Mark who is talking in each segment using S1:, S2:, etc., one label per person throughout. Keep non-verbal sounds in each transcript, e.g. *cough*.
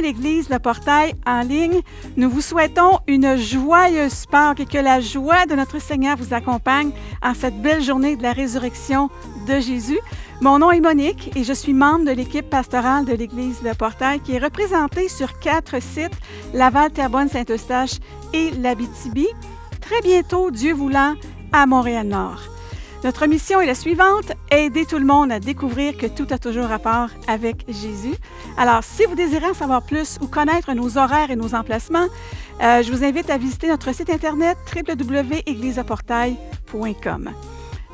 S1: l'Église Le Portail en ligne. Nous vous souhaitons une joyeuse Pâque et que la joie de notre Seigneur vous accompagne en cette belle journée de la résurrection de Jésus. Mon nom est Monique et je suis membre de l'équipe pastorale de l'Église Le Portail qui est représentée sur quatre sites, Laval, Terrebonne, Saint-Eustache et l'Abitibi. Très bientôt, Dieu voulant, à Montréal-Nord. Notre mission est la suivante, aider tout le monde à découvrir que tout a toujours rapport avec Jésus. Alors, si vous désirez en savoir plus ou connaître nos horaires et nos emplacements, euh, je vous invite à visiter notre site internet www.égliseaportail.com.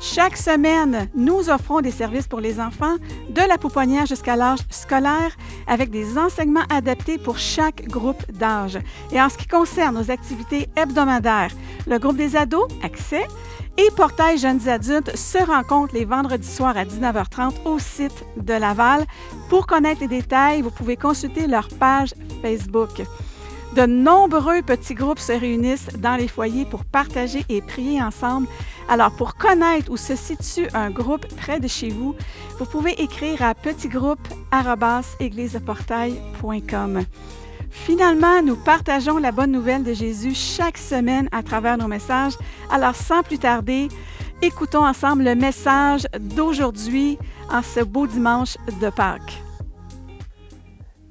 S1: Chaque semaine, nous offrons des services pour les enfants de la pouponnière jusqu'à l'âge scolaire avec des enseignements adaptés pour chaque groupe d'âge. Et en ce qui concerne nos activités hebdomadaires, le groupe des ados, accès, et Portail Jeunes Adultes se rencontrent les vendredis soirs à 19h30 au site de Laval. Pour connaître les détails, vous pouvez consulter leur page Facebook. De nombreux petits groupes se réunissent dans les foyers pour partager et prier ensemble. Alors, pour connaître où se situe un groupe près de chez vous, vous pouvez écrire à petitgroupe.com. Finalement, nous partageons la bonne nouvelle de Jésus chaque semaine à travers nos messages. Alors, sans plus tarder, écoutons ensemble le message d'aujourd'hui en ce beau dimanche de Pâques.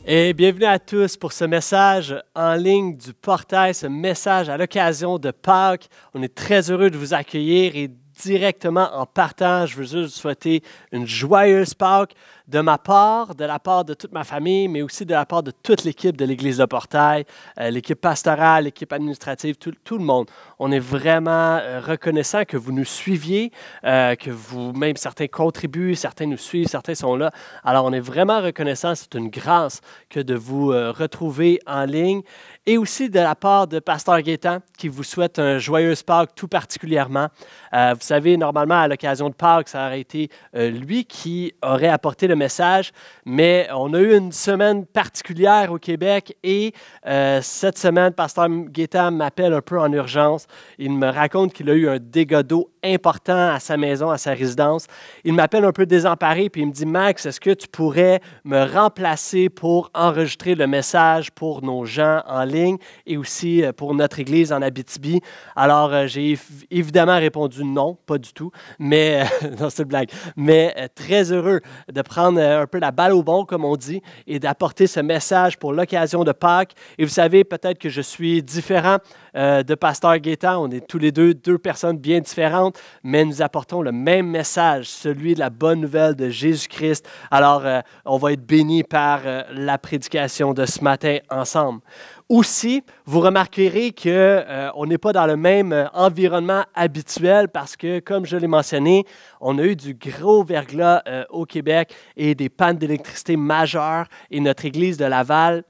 S2: Et bienvenue à tous pour ce message en ligne du portail, ce message à l'occasion de Pâques. On est très heureux de vous accueillir et directement en partage, je veux juste vous souhaiter une joyeuse Pâques de ma part, de la part de toute ma famille, mais aussi de la part de toute l'équipe de l'Église de Portail, euh, l'équipe pastorale, l'équipe administrative, tout, le monde. On est vraiment euh, reconnaissant que vous nous suiviez, euh, que vous, même certains contribuent, certains nous suivent, certains sont là. Alors, on est vraiment reconnaissant. C'est une grâce que de vous retrouver en ligne et aussi de la part de Pasteur Gaétan qui vous souhaite un joyeux Pâques tout particulièrement. vous savez, normalement, à l'occasion de Pâques, ça aurait été lui qui aurait apporté le message, mais on a eu une semaine particulière au Québec et euh, cette semaine, Pasteur Guetta m'appelle un peu en urgence. Il me raconte qu'il a eu un dégât d'eau important à sa maison, à sa résidence. Il m'appelle un peu désemparé puis il me dit Max, est-ce que tu pourrais me remplacer pour enregistrer le message pour nos gens en ligne et aussi euh, pour notre église en Abitibi Alors, euh, j'ai évidemment répondu non, pas du tout, mais *laughs* non, c'est blague, mais très heureux de prendre euh, un peu la balle au bon, comme on dit, et d'apporter ce message pour l'occasion de Pâques. Et vous savez peut-être que je suis différent euh, de Pasteur Gaétan. On est tous les deux deux personnes bien différentes, mais nous apportons le même message, celui de la bonne nouvelle de Jésus-Christ. Alors, euh, on va être bénis par euh, la prédication de ce matin ensemble. Aussi, vous remarquerez que on n'est pas dans le même environnement habituel parce que, comme je l'ai mentionné, on a eu du gros verglas au Québec et des pannes d'électricité majeures et notre église de Laval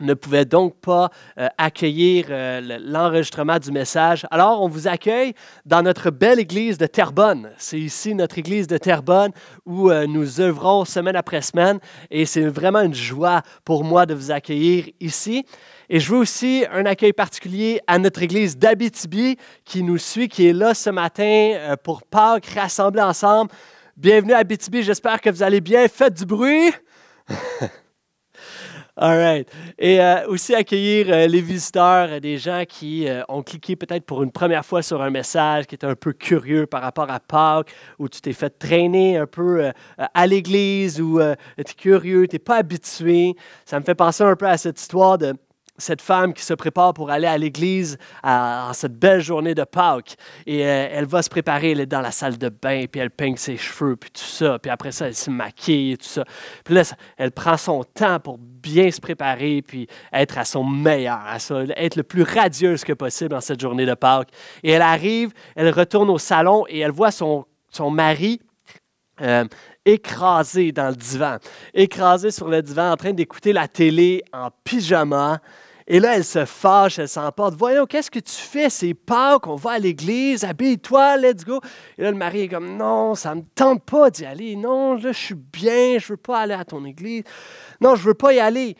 S2: ne pouvait donc pas euh, accueillir euh, l'enregistrement du message. Alors, on vous accueille dans notre belle église de Terbonne. C'est ici notre église de Terbonne où euh, nous œuvrons semaine après semaine et c'est vraiment une joie pour moi de vous accueillir ici. Et je veux aussi un accueil particulier à notre église d'Abitibi qui nous suit, qui est là ce matin pour Pâques, rassembler ensemble. Bienvenue à Abitibi, j'espère que vous allez bien. Faites du bruit! *laughs* All right. Et euh, aussi accueillir euh, les visiteurs, euh, des gens qui ont cliqué peut-être pour une première fois sur un message, qui étaient un peu curieux par rapport à Pâques, où tu t'es fait traîner un peu à l'église, ou tu es curieux, tu n'es pas habitué. Ça me fait penser un peu à cette histoire de cette femme qui se prépare pour aller à l'église en cette belle journée de Pâques. Et euh, elle va se préparer, elle est dans la salle de bain, puis elle peigne ses cheveux, puis tout ça. Puis après ça, elle se maquille tout ça. Puis là, elle prend son temps pour bien se préparer, puis être à son meilleur, à être le plus radieuse que possible en cette journée de Pâques. Et elle arrive, elle retourne au salon et elle voit son, son mari. Euh, écrasé dans le divan, écrasé sur le divan en train d'écouter la télé en pyjama, et là, elle se fâche, elle s'emporte. Voyons, qu'est-ce que tu fais? C'est pas qu'on va à l'église, habille-toi, let's go. Et là, le mari est comme, non, ça ne me tente pas d'y aller. Non, là, je suis bien, je ne veux pas aller à ton église. Non, je ne veux pas y aller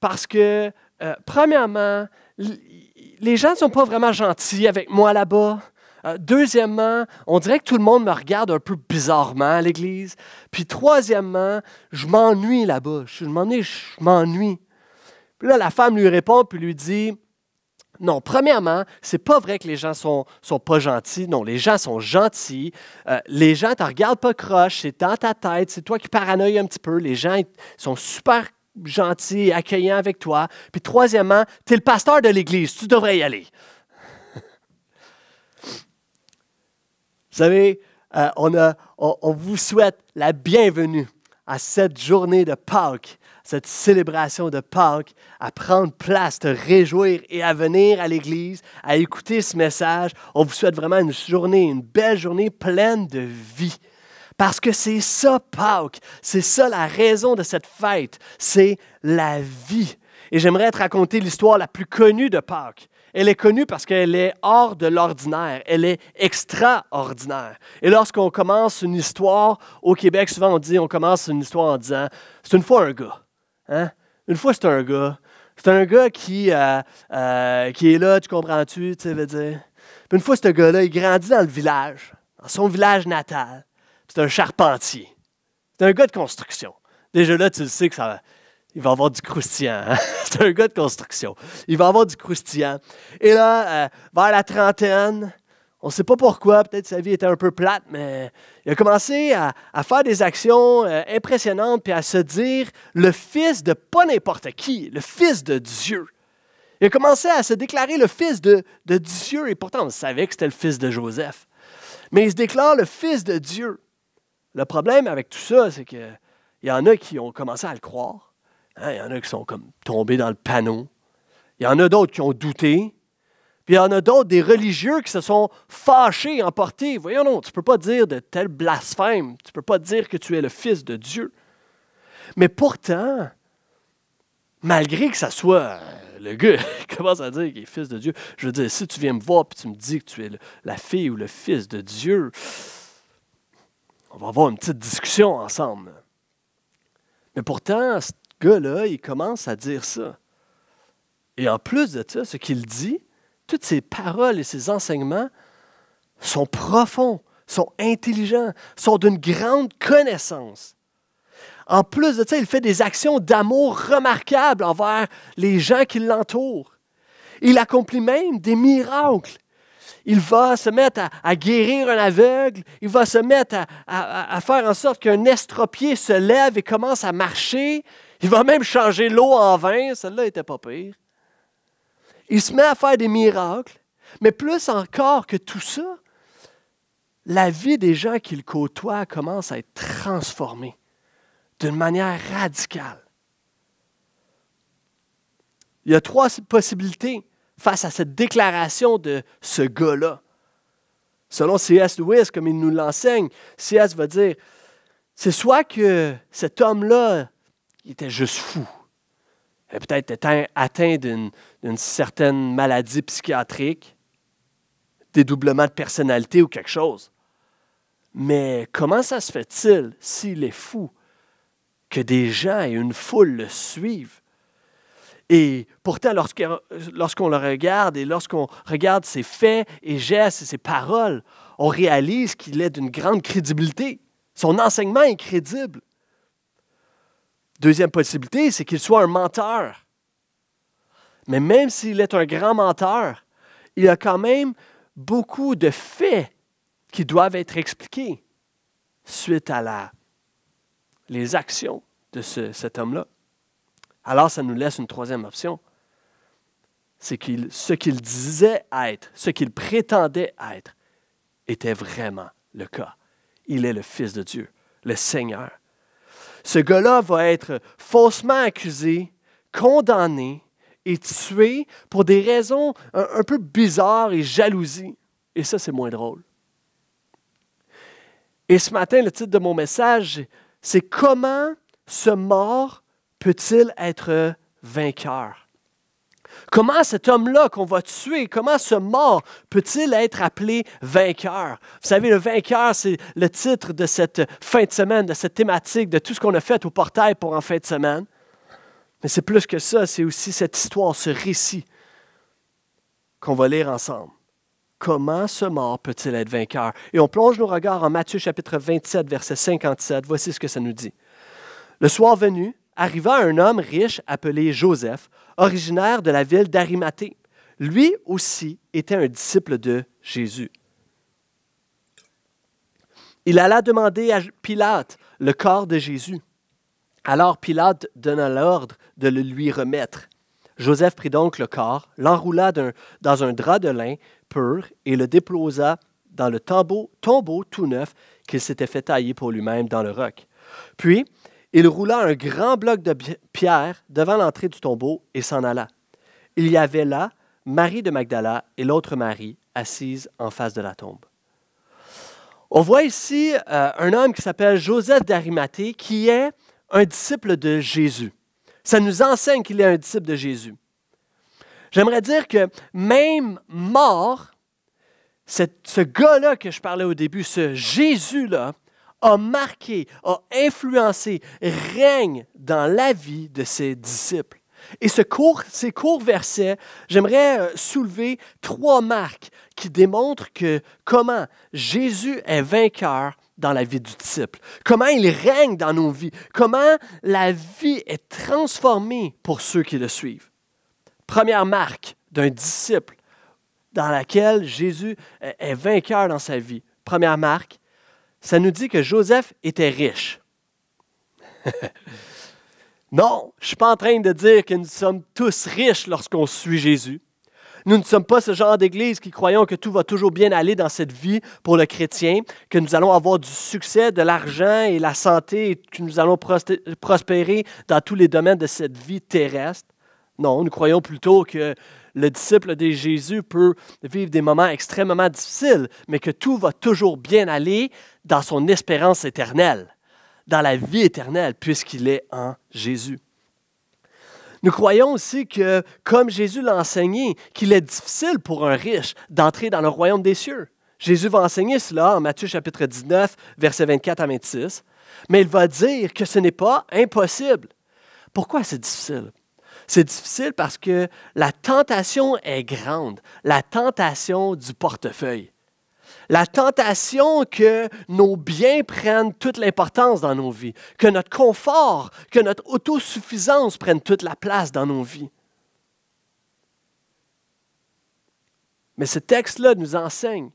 S2: parce que, euh, premièrement, les gens ne sont pas vraiment gentils avec moi là-bas. Euh, deuxièmement, on dirait que tout le monde me regarde un peu bizarrement à l'église. Puis troisièmement, je m'ennuie là-bas. Je m'ennuie, je m'ennuie. Puis là, la femme lui répond, puis lui dit, non, premièrement, c'est pas vrai que les gens sont, sont pas gentils. Non, les gens sont gentils. Euh, les gens te regardent pas croche, c'est dans ta tête, c'est toi qui paranoïes un petit peu. Les gens sont super gentils et accueillants avec toi. Puis troisièmement, tu es le pasteur de l'Église, tu devrais y aller. Vous savez, euh, on, on vous souhaite la bienvenue à cette journée de Pâques cette célébration de Pâques à prendre place, te réjouir et à venir à l'Église, à écouter ce message. On vous souhaite vraiment une journée, une belle journée pleine de vie. Parce que c'est ça Pâques, c'est ça la raison de cette fête, c'est la vie. Et j'aimerais te raconter l'histoire la plus connue de Pâques. Elle est connue parce qu'elle est hors de l'ordinaire, elle est extraordinaire. Et lorsqu'on commence une histoire au Québec, souvent on dit, on commence une histoire en disant, c'est une fois un gars. Hein? Une fois, c'est un gars. C'est un gars qui, euh, euh, est là, tu comprends-tu, tu sais, veux dire. une fois, ce gars-là, il grandit dans le village, dans son village natal. C'est un charpentier. C'est un gars de construction. Déjà là, tu le sais que ça va il va avoir du croustillant. Hein? *laughs* C'est un gars de construction. Il va avoir du croustillant. Et là, euh, vers la trentaine, on ne sait pas pourquoi, peut-être sa vie était un peu plate, mais il a commencé à, faire des actions euh, impressionnantes, puis à se dire le fils de pas n'importe qui, le fils de Dieu. Il a commencé à se déclarer le fils de, Dieu, et pourtant on savait que c'était le fils de Joseph. Mais il se déclare le fils de Dieu. Le problème avec tout ça, c'est qu'il y en a qui ont commencé à le croire. Hein, il y en a qui sont comme tombés dans le panneau. Il y en a d'autres qui ont douté il y en a d'autres, des religieux qui se sont fâchés, emportés. Voyons non, tu ne peux pas dire de tel blasphème. Tu ne peux pas dire que tu es le Fils de Dieu. Mais pourtant, malgré que ça soit euh, le gars *laughs* commence à dire qu'il est fils de Dieu, je veux dire, si tu viens me voir et tu me dis que tu es la fille ou le fils de Dieu, on va avoir une petite discussion ensemble. Mais pourtant, ce gars-là, il commence à dire ça. Et en plus de ça, ce qu'il dit, toutes ces paroles et ses enseignements sont profonds, sont intelligents, sont d'une grande connaissance. En plus de ça, il fait des actions d'amour remarquables envers les gens qui l'entourent. Il accomplit même des miracles. Il va se mettre à, guérir un aveugle, il va se mettre à, à faire en sorte qu'un estropié se lève et commence à marcher. Il va même changer l'eau en vin, celle-là n'était pas pire. Il se met à faire des miracles, mais plus encore que tout ça, la vie des gens qu'il côtoie commence à être transformée d'une manière radicale. Il y a trois possibilités face à cette déclaration de ce gars-là. Selon C.S. Lewis, comme il nous l'enseigne, C.S. va dire, c'est soit que cet homme-là, était juste fou, et peut-être atteint d'une d'une certaine maladie psychiatrique, dédoublement de personnalité ou quelque chose. Mais comment ça se fait-il, s'il est fou, que des gens et une foule le suivent? Et pourtant, lorsqu'on le regarde et lorsqu'on regarde ses faits et gestes et ses paroles, on réalise qu'il est d'une grande crédibilité. Son enseignement est crédible. Deuxième possibilité, c'est qu'il soit un menteur. Mais même s'il est un grand menteur, il a quand même beaucoup de faits qui doivent être expliqués suite à les actions de cet homme-là. Alors ça nous laisse une troisième option. C'est qu'il, ce qu'il disait être, ce qu'il prétendait être, était vraiment le cas. Il est le Fils de Dieu, le Seigneur. Ce gars-là va être faussement accusé, condamné, et tué pour des raisons un, un peu bizarres et jalousie. Et ça, c'est moins drôle. Et ce matin, le titre de mon message, c'est Comment ce mort peut-il être vainqueur? Comment cet homme-là qu'on va tuer, comment ce mort peut-il être appelé vainqueur? Vous savez, le vainqueur, c'est le titre de cette fin de semaine, de cette thématique, de tout ce qu'on a fait au portail pour en fin de semaine. Mais c'est plus que ça, c'est aussi cette histoire, ce récit qu'on va lire ensemble. Comment ce mort peut-il être vainqueur? Et on plonge nos regards en Matthieu chapitre 27, verset 57. Voici ce que ça nous dit. Le soir venu, arriva un homme riche appelé Joseph, originaire de la ville d'Arimathée. Lui aussi était un disciple de Jésus. Il alla demander à Pilate le corps de Jésus. Alors Pilate donna l'ordre de le lui remettre. Joseph prit donc le corps, l'enroula dans un drap de lin pur et le déposa dans le tombeau, tout neuf qu'il s'était fait tailler pour lui-même dans le roc. Puis, il roula un grand bloc de pierre devant l'entrée du tombeau et s'en alla. Il y avait là Marie de Magdala et l'autre Marie assise en face de la tombe. On voit ici euh, un homme qui s'appelle Joseph d'Arimathée qui est un disciple de Jésus. Ça nous enseigne qu'il est un disciple de Jésus. J'aimerais dire que même mort, ce gars-là que je parlais au début, ce Jésus-là, a marqué, a influencé, règne dans la vie de ses disciples. Et ce ces courts versets, j'aimerais euh, soulever trois marques qui démontrent que comment Jésus est vainqueur dans la vie du disciple, comment il règne dans nos vies, comment la vie est transformée pour ceux qui le suivent. Première marque d'un disciple dans laquelle Jésus est vainqueur dans sa vie. Première marque, ça nous dit que Joseph était riche. *laughs* non, je ne suis pas en train de dire que nous sommes tous riches lorsqu'on suit Jésus. Nous ne sommes pas ce genre d'église qui croyons que tout va toujours bien aller dans cette vie pour le chrétien, que nous allons avoir du succès, de l'argent et la santé, et que nous allons prospérer dans tous les domaines de cette vie terrestre. Non, nous croyons plutôt que le disciple de Jésus peut vivre des moments extrêmement difficiles, mais que tout va toujours bien aller dans son espérance éternelle, dans la vie éternelle, puisqu'il est en Jésus. Nous croyons aussi que, comme Jésus l'a enseigné, qu'il est difficile pour un riche d'entrer dans le royaume des cieux. Jésus va enseigner cela en Matthieu chapitre 19, versets 24 à 26, mais il va dire que ce n'est pas impossible. Pourquoi c'est difficile? C'est difficile parce que la tentation est grande, la tentation du portefeuille. La tentation que nos biens prennent toute l'importance dans nos vies, que notre confort, que notre autosuffisance prennent toute la place dans nos vies. Mais ce texte-là nous enseigne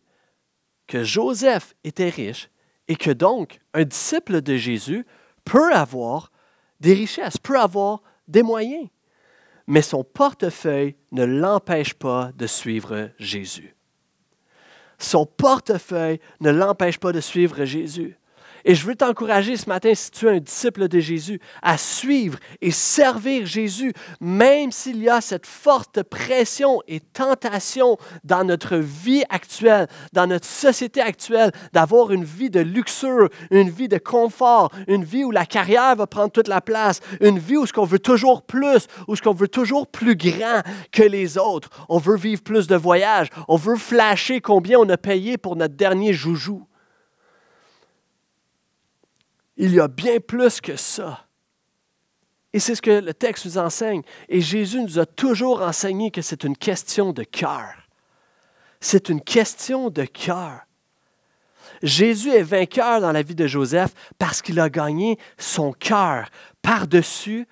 S2: que Joseph était riche et que donc un disciple de Jésus peut avoir des richesses, peut avoir des moyens, mais son portefeuille ne l'empêche pas de suivre Jésus son portefeuille ne l'empêche pas de suivre Jésus. Et je veux t'encourager ce matin, si tu es un disciple de Jésus, à suivre et servir Jésus, même s'il y a cette forte pression et tentation dans notre vie actuelle, dans notre société actuelle, d'avoir une vie de luxure, une vie de confort, une vie où la carrière va prendre toute la place, une vie où ce qu'on veut toujours plus, où ce qu'on veut toujours plus grand que les autres. On veut vivre plus de voyages, on veut flasher combien on a payé pour notre dernier joujou. Il y a bien plus que ça. Et c'est ce que le texte nous enseigne. Et Jésus nous a toujours enseigné que c'est une question de cœur. C'est une question de cœur. Jésus est vainqueur dans la vie de Joseph parce qu'il a gagné son cœur par-dessus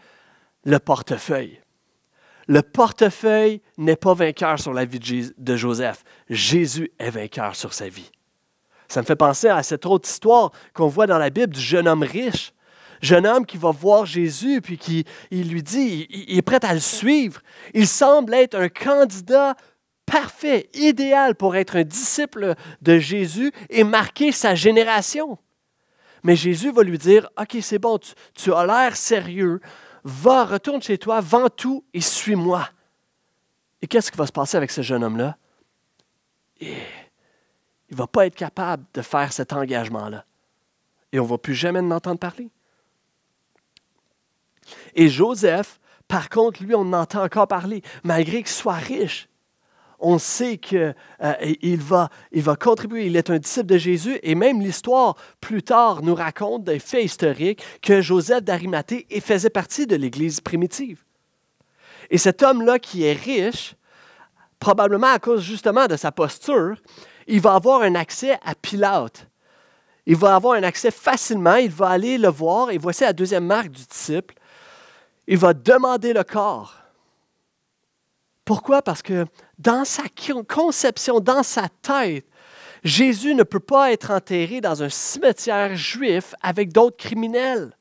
S2: le portefeuille. Le portefeuille n'est pas vainqueur sur la vie de Joseph. Jésus est vainqueur sur sa vie. Ça me fait penser à cette autre histoire qu'on voit dans la Bible du jeune homme riche. Jeune homme qui va voir Jésus, puis qui il lui dit, il, est prêt à le suivre. Il semble être un candidat parfait, idéal pour être un disciple de Jésus et marquer sa génération. Mais Jésus va lui dire, OK, c'est bon, tu, as l'air sérieux, va, retourne chez toi, vends tout et suis-moi. Et qu'est-ce qui va se passer avec ce jeune homme-là? il ne va pas être capable de faire cet engagement-là. Et on ne va plus jamais en entendre parler. Et Joseph, par contre, lui, on en entend encore parler, malgré qu'il soit riche. On sait qu'il euh, va, il va contribuer, il est un disciple de Jésus, et même l'histoire plus tard nous raconte des faits historiques que Joseph d'Arimathée faisait partie de l'Église primitive. Et cet homme-là qui est riche, probablement à cause justement de sa posture, il va avoir un accès à Pilate. Il va avoir un accès facilement, il va aller le voir, et voici la deuxième marque du disciple. Il va demander le corps. Pourquoi? Parce que dans sa conception, dans sa tête, Jésus ne peut pas être enterré dans un cimetière juif avec d'autres criminels.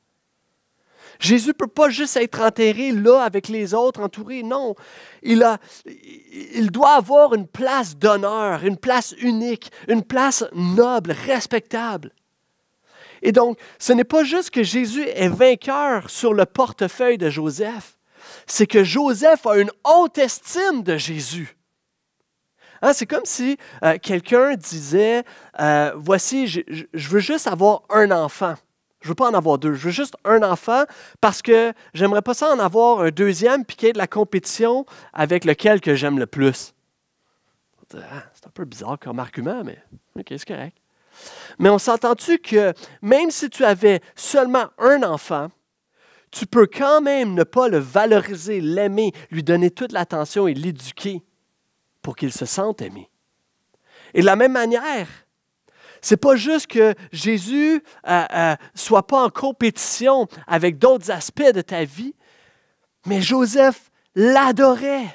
S2: Jésus ne peut pas juste être enterré là avec les autres, entouré. Non, il, a, il doit avoir une place d'honneur, une place unique, une place noble, respectable. Et donc, ce n'est pas juste que Jésus est vainqueur sur le portefeuille de Joseph, c'est que Joseph a une haute estime de Jésus. Hein, c'est comme si euh, quelqu'un disait, euh, voici, je veux juste avoir un enfant. Je veux pas en avoir deux. Je veux juste un enfant parce que j'aimerais pas ça en avoir un deuxième puis qu'il y ait de la compétition avec lequel que j'aime le plus. Ah, c'est un peu bizarre comme argument, mais OK, c'est correct. Mais on s'entend-tu que même si tu avais seulement un enfant, tu peux quand même ne pas le valoriser, l'aimer, lui donner toute l'attention et l'éduquer pour qu'il se sente aimé. Et de la même manière, c'est pas juste que Jésus ne euh, euh, soit pas en compétition avec d'autres aspects de ta vie, mais Joseph l'adorait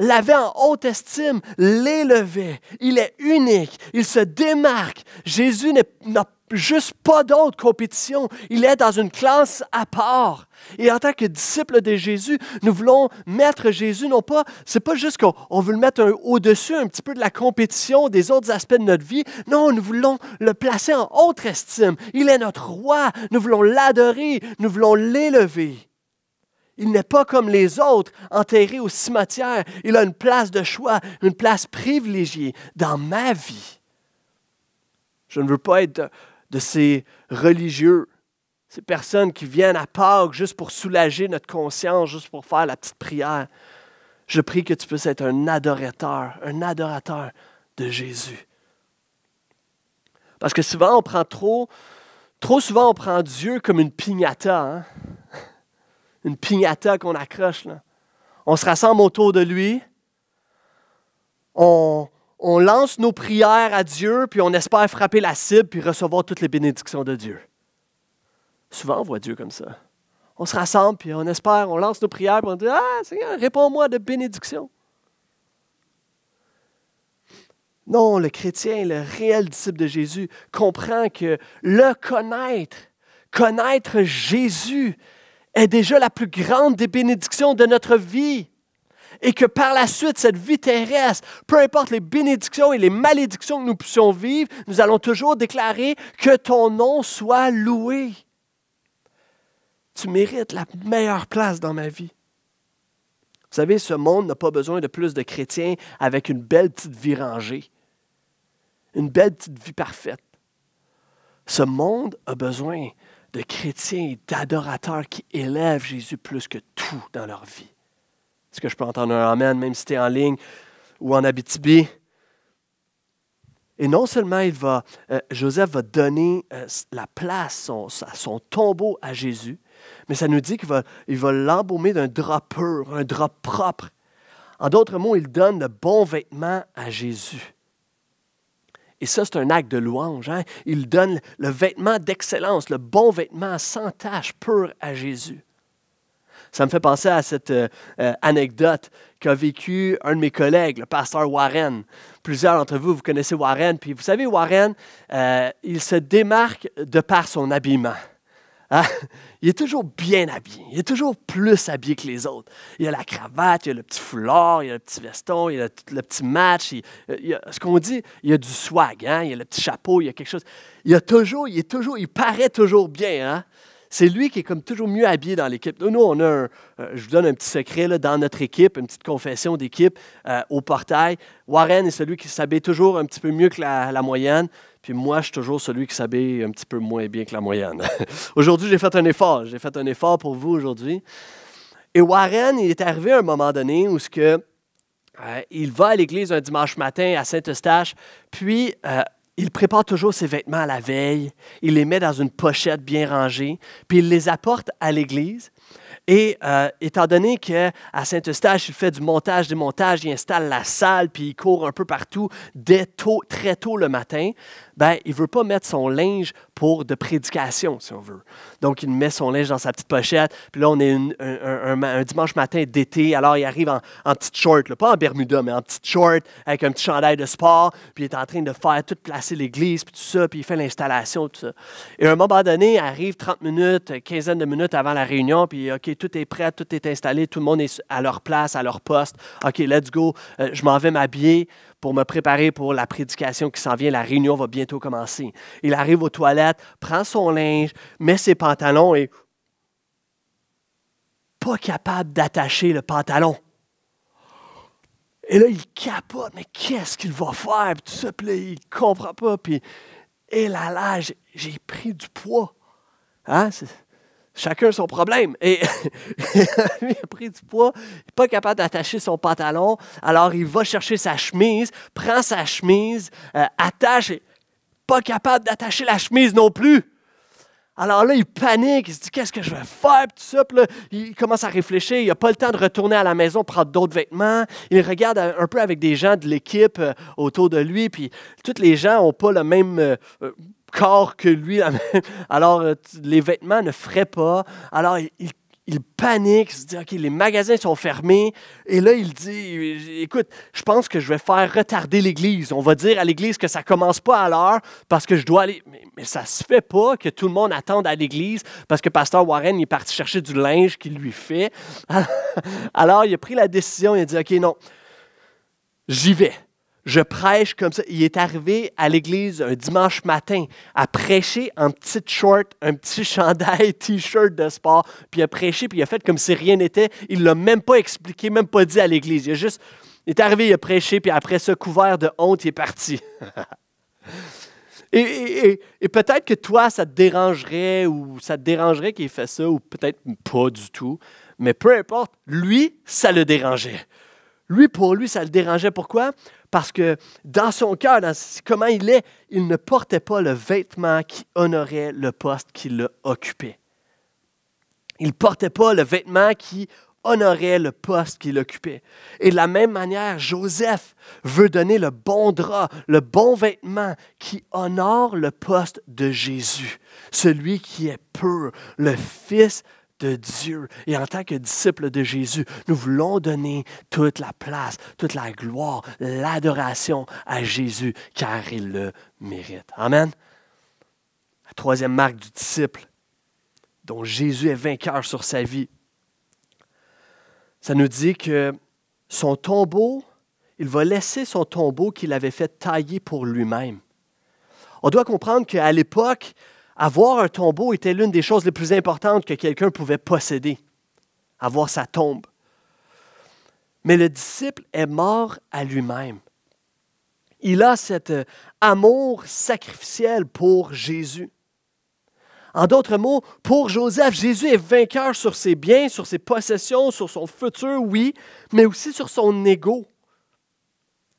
S2: l'avait en haute estime, l'élevait. Il est unique, il se démarque. Jésus n'a juste pas d'autre compétition. Il est dans une classe à part. Et en tant que disciple de Jésus, nous voulons mettre Jésus, non pas, c'est pas juste qu'on veut le mettre au-dessus un petit peu de la compétition, des autres aspects de notre vie. Non, nous voulons le placer en haute estime. Il est notre roi. Nous voulons l'adorer. Nous voulons l'élever. Il n'est pas comme les autres, enterré au cimetière. Il a une place de choix, une place privilégiée dans ma vie. Je ne veux pas être de, ces religieux, ces personnes qui viennent à Pâques juste pour soulager notre conscience, juste pour faire la petite prière. Je prie que tu puisses être un adorateur, un adorateur de Jésus. Parce que souvent, on prend trop, trop souvent, on prend Dieu comme une piñata, hein une pignata qu'on accroche. Là. On se rassemble autour de lui. On, on lance nos prières à Dieu, puis on espère frapper la cible, puis recevoir toutes les bénédictions de Dieu. Souvent, on voit Dieu comme ça. On se rassemble, puis on espère, on lance nos prières, puis on dit Ah, Seigneur, réponds-moi de bénédictions. » Non, le chrétien, le réel disciple de Jésus, comprend que le connaître, connaître Jésus, est déjà la plus grande des bénédictions de notre vie. Et que par la suite, cette vie terrestre, peu importe les bénédictions et les malédictions que nous puissions vivre, nous allons toujours déclarer que ton nom soit loué. Tu mérites la meilleure place dans ma vie. Vous savez, ce monde n'a pas besoin de plus de chrétiens avec une belle petite vie rangée, une belle petite vie parfaite. Ce monde a besoin de chrétiens et d'adorateurs qui élèvent Jésus plus que tout dans leur vie. Est-ce que je peux entendre un Amen, même si tu es en ligne ou en Abitibi? Et non seulement il va, euh, Joseph va donner euh, la place, à son tombeau à Jésus, mais ça nous dit qu'il va, va l'embaumer d'un drap pur, un drap propre. En d'autres mots, il donne de bons vêtements à Jésus. Et ça, c'est un acte de louange. Hein. Il donne le vêtement d'excellence, le bon vêtement sans tache, pur à Jésus. Ça me fait penser à cette euh, euh, anecdote qu'a vécu un de mes collègues, le pasteur Warren. Plusieurs d'entre vous, vous connaissez Warren. Puis vous savez, Warren, euh, il se démarque de par son habillement. Ah, il est toujours bien habillé. Il est toujours plus habillé que les autres. Il a la cravate, il a le petit foulard, il a le petit veston, il a le, petit match. Euh, ce qu'on dit, il a du swag. Hein? Il a le petit chapeau, il a quelque chose. Il a toujours, il est toujours, il paraît toujours bien. Hein? C'est lui qui est comme toujours mieux habillé dans l'équipe. Nous, on a euh, je vous donne un petit secret, dans notre équipe, une petite confession d'équipe euh, au portail. Warren est celui qui s'habille toujours un petit peu mieux que la moyenne. Puis moi, je suis toujours celui qui s'habille un petit peu moins bien que la moyenne. *laughs* aujourd'hui, j'ai fait un effort. J'ai fait un effort pour vous aujourd'hui. Et Warren, il est arrivé à un moment donné où ce que, euh, il va à l'église un dimanche matin à Saint-Eustache, puis euh, il prépare toujours ses vêtements à la veille, il les met dans une pochette bien rangée, puis il les apporte à l'église. Et euh, étant donné qu'à Saint-Eustache, il fait du montage, démontage, il installe la salle, puis il court un peu partout dès très tôt le matin, ben, il ne veut pas mettre son linge pour de prédication, si on veut. Donc, il met son linge dans sa petite pochette. Puis là, on est un, dimanche matin d'été. Alors, il arrive en, en petite short, pas en Bermuda, mais en petite short, avec un petit chandail de sport. Puis, il est en train de faire tout, placer l'église, puis tout ça. Puis, il fait l'installation, tout ça. Et à un moment donné, il arrive 30 minutes, quinzaine de minutes avant la réunion. Puis, OK, tout est prêt, tout est installé, tout le monde est à leur place, à leur poste. OK, let's go. Euh, je m'en vais m'habiller pour me préparer pour la prédication qui s'en vient. La réunion va bientôt commencer. Il arrive aux toilettes, prend son linge, met ses pantalons et pas capable d'attacher le pantalon. Et là, il capote, mais qu'est-ce qu'il va faire? Puis tout ça, puis là, il comprend pas. Puis, et là, là, j'ai pris du poids. Hein? chacun son problème. Et *laughs* il a pris du poids, il n'est pas capable d'attacher son pantalon, alors il va chercher sa chemise, prend sa chemise, euh, attache, pas capable d'attacher la chemise non plus. Alors là, il panique, il se dit qu'est-ce que je vais faire, tout ça. il commence à réfléchir, il n'a pas le temps de retourner à la maison, prendre d'autres vêtements. Il regarde un peu avec des gens de l'équipe euh, autour de lui, puis toutes les gens n'ont pas le même euh, corps que lui. *laughs* Alors, euh, les vêtements ne feraient pas. Alors, il, panique, il se dit, OK, les magasins sont fermés. Et là, il dit, écoute, je pense que je vais faire retarder l'Église. On va dire à l'Église que ça commence pas à l'heure parce que je dois aller. Mais, ça ça se fait pas que tout le monde attende à l'Église parce que Pasteur Warren est parti chercher du linge qu'il lui fait. *laughs* Alors, il a pris la décision, il a dit, OK, non, j'y vais je prêche comme ça. Il est arrivé à l'église un dimanche matin à prêcher en petite short, un petit *laughs* chandail, t-shirt de sport, puis il a prêché, puis il a fait comme si rien n'était. Il l'a même pas expliqué, même pas dit à l'église. Il juste, il est arrivé, il a prêché, puis après ça, couvert de honte, il est parti. *laughs* et, peut-être que toi, ça te dérangerait, ou ça te dérangerait qu'il ait fait ça, ou peut-être pas du tout. Mais peu importe, lui, ça le dérangeait. Lui, pour lui, ça le dérangeait. Pourquoi? Parce que dans son cœur, comment il est, il ne portait pas le vêtement qui honorait le poste qu'il occupait. Il ne portait pas le vêtement qui honorait le poste qu'il occupait. Et de la même manière, Joseph veut donner le bon drap, le bon vêtement qui honore le poste de Jésus, celui qui est pur, le Fils de Dieu. Et en tant que disciple de Jésus, nous voulons donner toute la place, toute la gloire, l'adoration à Jésus, car il le mérite. Amen. La troisième marque du disciple, dont Jésus est vainqueur sur sa vie, ça nous dit que son tombeau, il va laisser son tombeau qu'il avait fait tailler pour lui-même. On doit comprendre qu'à l'époque, avoir un tombeau était l'une des choses les plus importantes que quelqu'un pouvait posséder, avoir sa tombe. Mais le disciple est mort à lui-même. Il a cet euh, amour sacrificiel pour Jésus. En d'autres mots, pour Joseph, Jésus est vainqueur sur ses biens, sur ses possessions, sur son futur, oui, mais aussi sur son ego.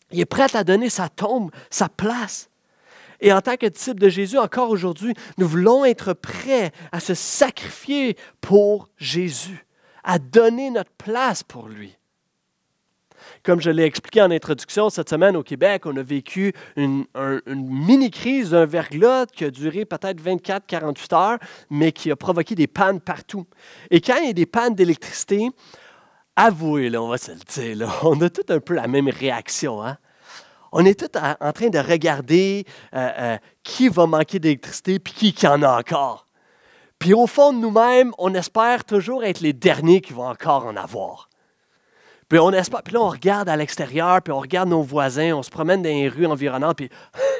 S2: Il est prêt à donner sa tombe, sa place, et en tant que type de Jésus, encore aujourd'hui, nous voulons être prêts à se sacrifier pour Jésus, à donner notre place pour lui. Comme je l'ai expliqué en introduction, cette semaine au Québec, on a vécu une, mini-crise, d'un verglas qui a duré peut-être 24-48 heures, mais qui a provoqué des pannes partout. Et quand il y a des pannes d'électricité, avouez, on va se le dire, *laughs* on a tout un peu la même réaction. Hein? on est tous en train de regarder euh, euh, qui va manquer d'électricité puis qui, en a encore. Puis au fond de nous-mêmes, on espère toujours être les derniers qui vont encore en avoir. Puis, on espère, puis là, on regarde à l'extérieur, puis on regarde nos voisins, on se promène dans les rues environnantes, puis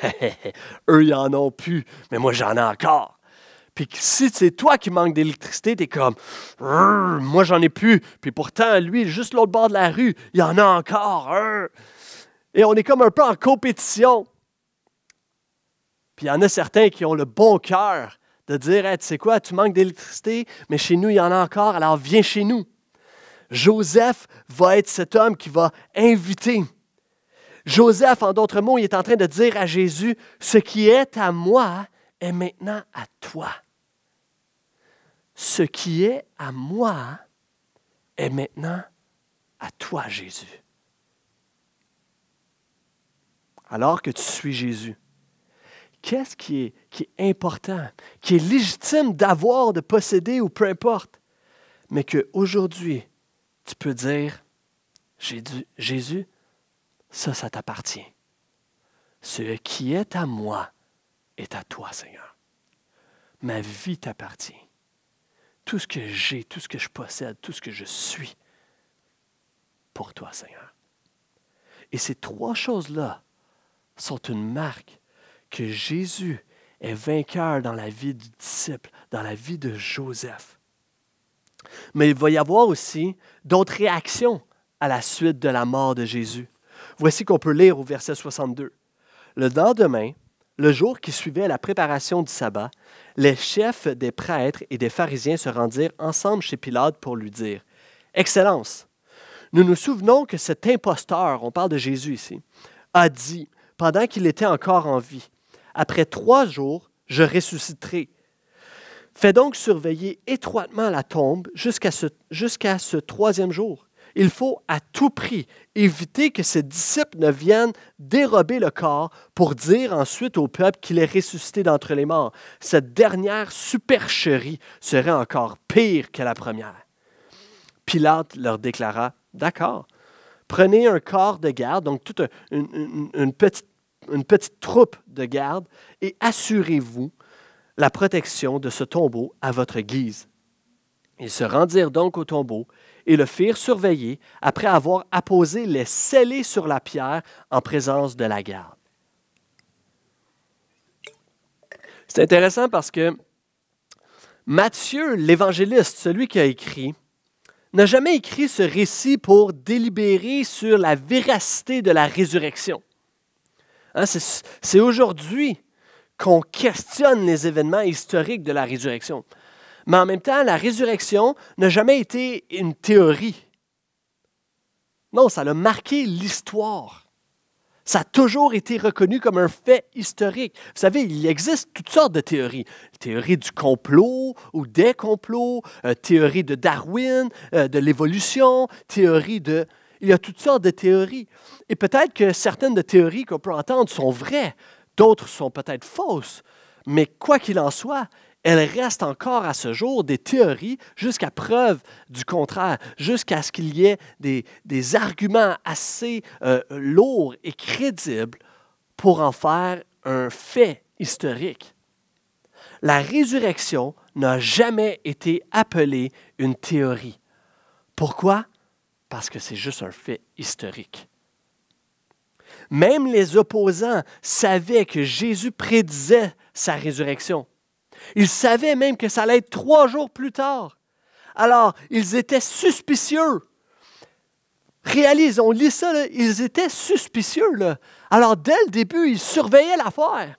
S2: *laughs* eux, ils en ont plus, mais moi, j'en ai encore. Puis si c'est toi qui manque d'électricité, es comme moi j'en ai plus. Puis pourtant, lui, juste l'autre bord de la rue, il y en a encore. Hein. Et on est comme un peu en compétition. Puis il y en a certains qui ont le bon cœur de dire Tu sais quoi, tu manques d'électricité, mais chez nous, il y en a encore, alors viens chez nous. Joseph va être cet homme qui va inviter. Joseph, en d'autres mots, il est en train de dire à Jésus Ce qui est à moi est maintenant à toi. Ce qui est à moi est maintenant à toi, Jésus. alors que tu suis Jésus. Qu'est-ce qui est, important, qui est légitime d'avoir, de posséder ou peu importe, mais qu'aujourd'hui, tu peux dire, Jésus, ça, ça t'appartient. Ce qui est à moi est à toi, Seigneur. Ma vie t'appartient. Tout ce que j'ai, tout ce que je possède, tout ce que je suis, pour toi, Seigneur. Et ces trois choses-là, sont une marque que Jésus est vainqueur dans la vie du disciple, dans la vie de Joseph. Mais il va y avoir aussi d'autres réactions à la suite de la mort de Jésus. Voici qu'on peut lire au verset 62. Le lendemain, le jour qui suivait la préparation du sabbat, les chefs des prêtres et des pharisiens se rendirent ensemble chez Pilate pour lui dire Excellence, nous nous souvenons que cet imposteur, on parle de Jésus ici, a dit pendant qu'il était encore en vie. Après trois jours, je ressusciterai. Fais donc surveiller étroitement la tombe jusqu'à ce, ce troisième jour. Il faut à tout prix éviter que ses disciples ne viennent dérober le corps pour dire ensuite au peuple qu'il est ressuscité d'entre les morts. Cette dernière supercherie serait encore pire que la première. Pilate leur déclara, D'accord, prenez un corps de garde, donc toute une petite une petite troupe de gardes et assurez-vous la protection de ce tombeau à votre guise. Ils se rendirent donc au tombeau et le firent surveiller après avoir apposé les scellés sur la pierre en présence de la garde. C'est intéressant parce que Matthieu, l'évangéliste, celui qui a écrit, n'a jamais écrit ce récit pour délibérer sur la véracité de la résurrection. Hein, c'est aujourd'hui qu'on questionne les événements historiques de la résurrection. Mais en même temps, la résurrection n'a jamais été une théorie. Non, ça a marqué l'histoire. Ça a toujours été reconnu comme un fait historique. Vous savez, il existe toutes sortes de théories. Théorie du complot ou des complots, euh, théorie de Darwin, euh, de l'évolution, théorie de il y a toutes sortes de théories. Et peut-être que certaines de théories qu'on peut entendre sont vraies, d'autres sont peut-être fausses. Mais quoi qu'il en soit, elles restent encore à ce jour des théories jusqu'à preuve du contraire, jusqu'à ce qu'il y ait des, arguments assez euh, lourds et crédibles pour en faire un fait historique. La résurrection n'a jamais été appelée une théorie. Pourquoi? parce que c'est juste un fait historique. Même les opposants savaient que Jésus prédisait sa résurrection. Ils savaient même que ça allait être trois jours plus tard. Alors, ils étaient suspicieux. Réalise, on lit ça, ils étaient suspicieux. Alors, dès le début, ils surveillaient l'affaire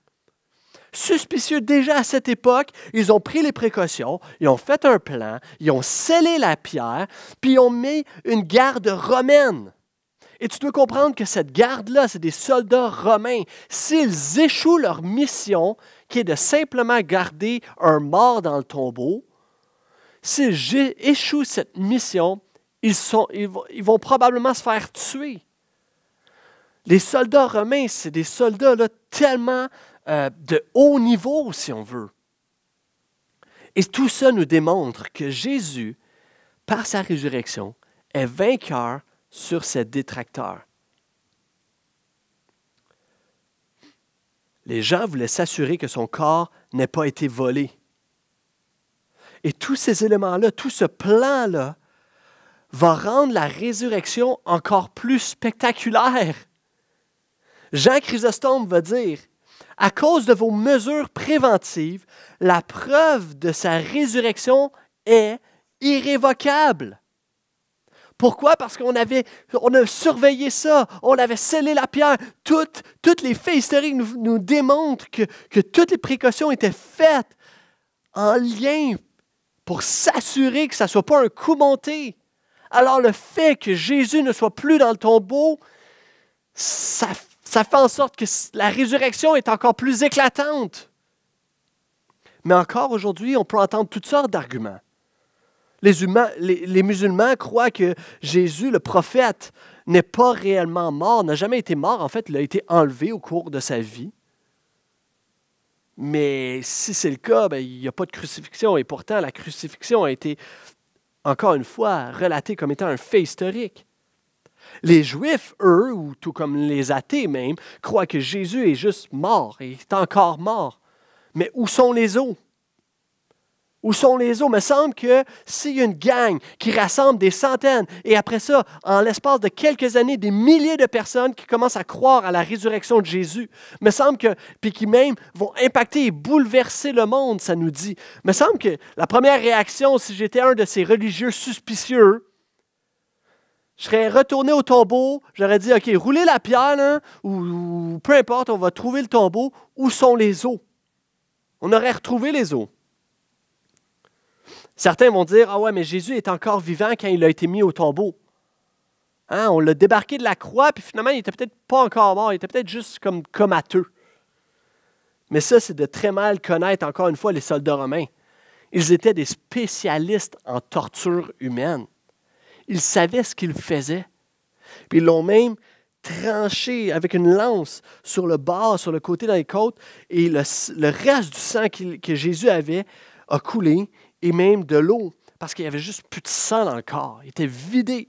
S2: suspicieux déjà à cette époque. Ils ont pris les précautions, ils ont fait un plan, ils ont scellé la pierre, puis ils ont mis une garde romaine. Et tu dois comprendre que cette garde-là, c'est des soldats romains. S'ils échouent leur mission, qui est de simplement garder un mort dans le tombeau, s'ils échouent cette mission, ils, sont, vont, probablement se faire tuer. Les soldats romains, c'est des soldats tellement euh, de haut niveau, si on veut. Et tout ça nous démontre que Jésus, par sa résurrection, est vainqueur sur ses détracteurs. Les gens voulaient s'assurer que son corps n'ait pas été volé. Et tous ces éléments-là, tout ce plan-là, va rendre la résurrection encore plus spectaculaire. Jean Chrysostome va dire à cause de vos mesures préventives, la preuve de sa résurrection est irrévocable. Pourquoi? Parce qu'on avait, on a surveillé ça, on avait scellé la pierre. Toutes, toutes les faits historiques nous, démontrent que, toutes les précautions étaient faites en lien pour s'assurer que ça ne soit pas un coup monté. Alors le fait que Jésus ne soit plus dans le tombeau, ça ça fait en sorte que la résurrection est encore plus éclatante. Mais encore aujourd'hui, on peut entendre toutes sortes d'arguments. Les, musulmans croient que Jésus, le prophète, n'est pas réellement mort, n'a jamais été mort. En fait, il a été enlevé au cours de sa vie. Mais si c'est le cas, ben, il n'y a pas de crucifixion. Et pourtant, la crucifixion a été, encore une fois, relatée comme étant un fait historique. Les Juifs, eux, ou tout comme les athées même, croient que Jésus est juste mort et est encore mort. Mais où sont les eaux Où sont les eaux Il me semble que s'il y a une gang qui rassemble des centaines et après ça, en l'espace de quelques années, des milliers de personnes qui commencent à croire à la résurrection de Jésus, me semble que, puis qui même vont impacter et bouleverser le monde, ça nous dit. Il me semble que la première réaction, si j'étais un de ces religieux suspicieux, je serais retourné au tombeau, j'aurais dit, OK, roulez la pierre, ou, peu importe, on va trouver le tombeau, où sont les eaux? On aurait retrouvé les eaux. Certains vont dire, ah ouais, mais Jésus est encore vivant quand il a été mis au tombeau. Hein, on l'a débarqué de la croix, puis finalement, il n'était peut-être pas encore mort, il était peut-être juste comme comateux. Mais ça, c'est de très mal connaître, encore une fois, les soldats romains. Ils étaient des spécialistes en torture humaine. Ils savaient ce qu'ils faisaient. Puis ils l'ont même tranché avec une lance sur le bas, sur le côté dans les côtes, et le, reste du sang que Jésus avait a coulé, et même de l'eau, parce qu'il n'y avait juste plus de sang dans le corps. Il était vidé.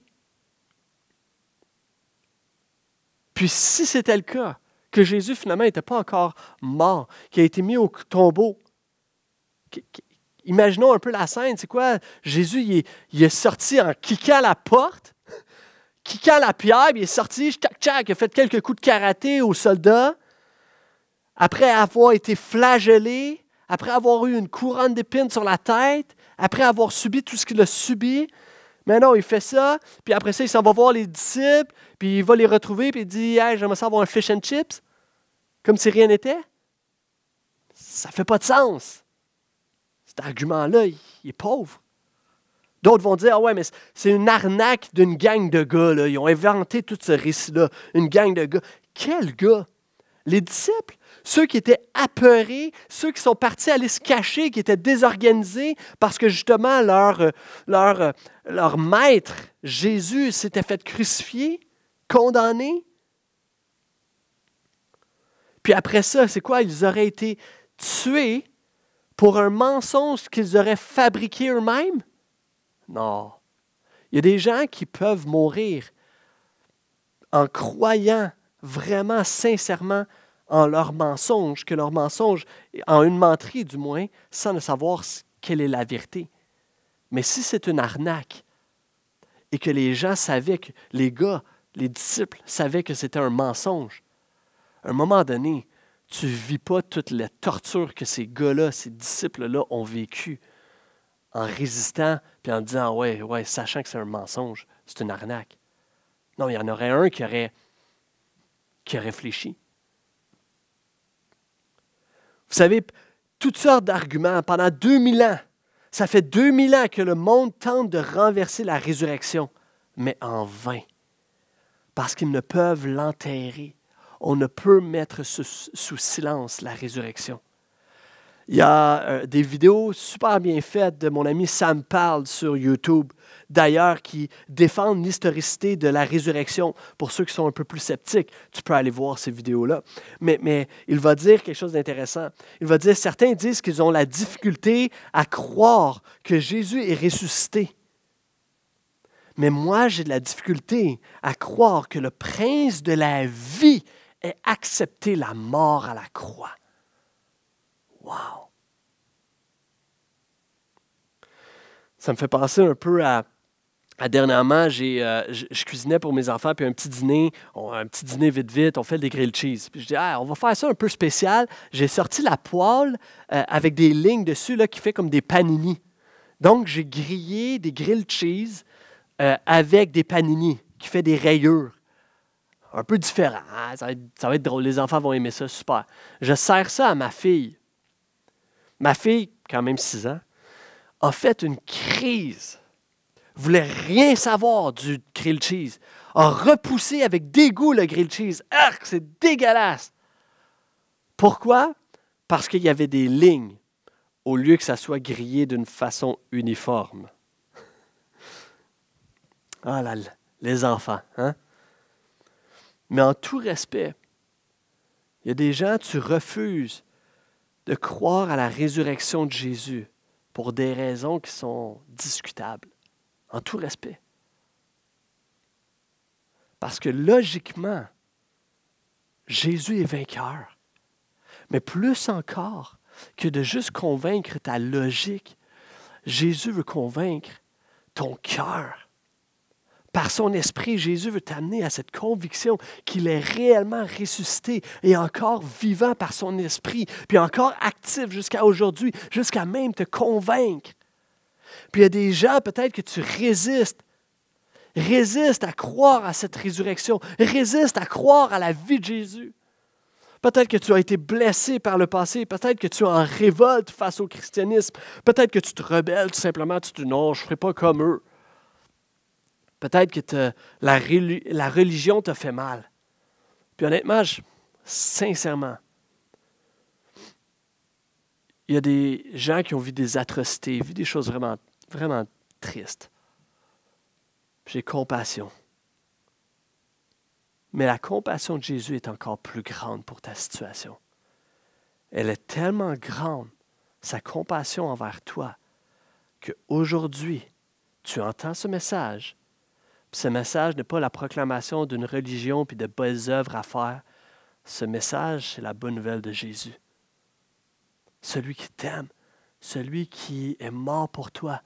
S2: Puis si c'était le cas, que Jésus finalement n'était pas encore mort, qu'il a été mis au tombeau, Imaginons un peu la scène. C'est quoi? Jésus, il est, sorti en kickant la porte, kickant la pierre, il est sorti, tchac, tchac, il a fait quelques coups de karaté aux soldats. Après avoir été flagellé, après avoir eu une couronne d'épines sur la tête, après avoir subi tout ce qu'il a subi, mais il fait ça, puis après ça, il s'en va voir les disciples, puis il va les retrouver, puis il dit Hey, j'aimerais ça avoir un fish and chips, comme si rien n'était. Ça fait pas de sens. Cet argument-là, il est pauvre. D'autres vont dire, ah ouais, mais c'est une arnaque d'une gang de gars. Là. Ils ont inventé tout ce récit-là. Une gang de gars. Quel gars? Les disciples, ceux qui étaient apeurés, ceux qui sont partis aller se cacher, qui étaient désorganisés parce que justement leur, euh, leur, euh, leur maître, Jésus, s'était fait crucifier, condamné. Puis après ça, c'est quoi? Ils auraient été tués pour un mensonge qu'ils auraient fabriqué eux-mêmes? Non. Il y a des gens qui peuvent mourir en croyant vraiment sincèrement en leur mensonge, que leur mensonge, en une menterie du moins, sans ne savoir quelle est la vérité. Mais si c'est une arnaque et que les gens savaient, que les gars, les disciples savaient que c'était un mensonge, à un moment donné, tu ne vis pas toutes les tortures que ces gars-là, ces disciples-là ont vécu en résistant puis en disant ouais, ouais, sachant que c'est un mensonge, c'est une arnaque. Non, il y en aurait un qui aurait, qui réfléchi. Vous savez, toutes sortes d'arguments pendant 2000 ans. Ça fait 2000 ans que le monde tente de renverser la résurrection, mais en vain, parce qu'ils ne peuvent l'enterrer on ne peut mettre sous, silence la résurrection. Il y a euh, des vidéos super bien faites de mon ami Sam Parle sur YouTube, d'ailleurs, qui défendent l'historicité de la résurrection. Pour ceux qui sont un peu plus sceptiques, tu peux aller voir ces vidéos-là. Mais, mais il va dire quelque chose d'intéressant. Il va dire, certains disent qu'ils ont la difficulté à croire que Jésus est ressuscité. Mais moi, j'ai de la difficulté à croire que le prince de la vie accepter accepté la mort à la croix. Wow! Ça me fait penser un peu à, dernièrement, j'ai, euh, je cuisinais pour mes enfants, puis un petit dîner, un petit dîner vite vite, on fait des grilled cheese. Puis je dis, ah, on va faire ça un peu spécial. J'ai sorti la poêle euh, avec des lignes dessus là, qui fait comme des paninis. Donc, j'ai grillé des grilled cheese euh, avec des paninis qui fait des rayures un peu différent. Ah, ça, va être, drôle, les enfants vont aimer ça, super. Je sers ça à ma fille. Ma fille, quand même 6 ans, a fait une crise. Voulait rien savoir du grilled cheese. A repoussé avec dégoût le grilled cheese. Arc, c'est dégueulasse. Pourquoi? Parce qu'il y avait des lignes au lieu que ça soit grillé d'une façon uniforme. *laughs* Ah là là, les enfants, hein? Mais en tout respect, il y a des gens, tu refuses de croire à la résurrection de Jésus pour des raisons qui sont discutables, en tout respect. Parce que logiquement, Jésus est vainqueur. Mais plus encore que de juste convaincre ta logique, Jésus veut convaincre ton cœur. Par son esprit, Jésus veut t'amener à cette conviction qu'il est réellement ressuscité et encore vivant par son esprit, puis encore actif jusqu'à aujourd'hui, jusqu'à même te convaincre. Puis il y a des gens peut-être que tu résistes. résistes à croire à cette résurrection. résistes à croire à la vie de Jésus. Peut-être que tu as été blessé par le passé. Peut-être que tu es en révolte face au christianisme. Peut-être que tu te rebelles tout simplement. Tu te dis non, je ne ferai pas comme eux. Peut-être que la, religion t'a fait mal. Puis honnêtement, sincèrement, il y a des gens qui ont vu des atrocités, vu des choses vraiment, vraiment tristes. J'ai compassion. Mais la compassion de Jésus est encore plus grande pour ta situation. Elle est tellement grande, sa compassion envers toi, que aujourd'hui, tu entends ce message ce message n'est pas la proclamation d'une religion puis de belles œuvres à faire. Ce message, c'est la bonne nouvelle de Jésus. Celui qui t'aime, celui qui est mort pour toi,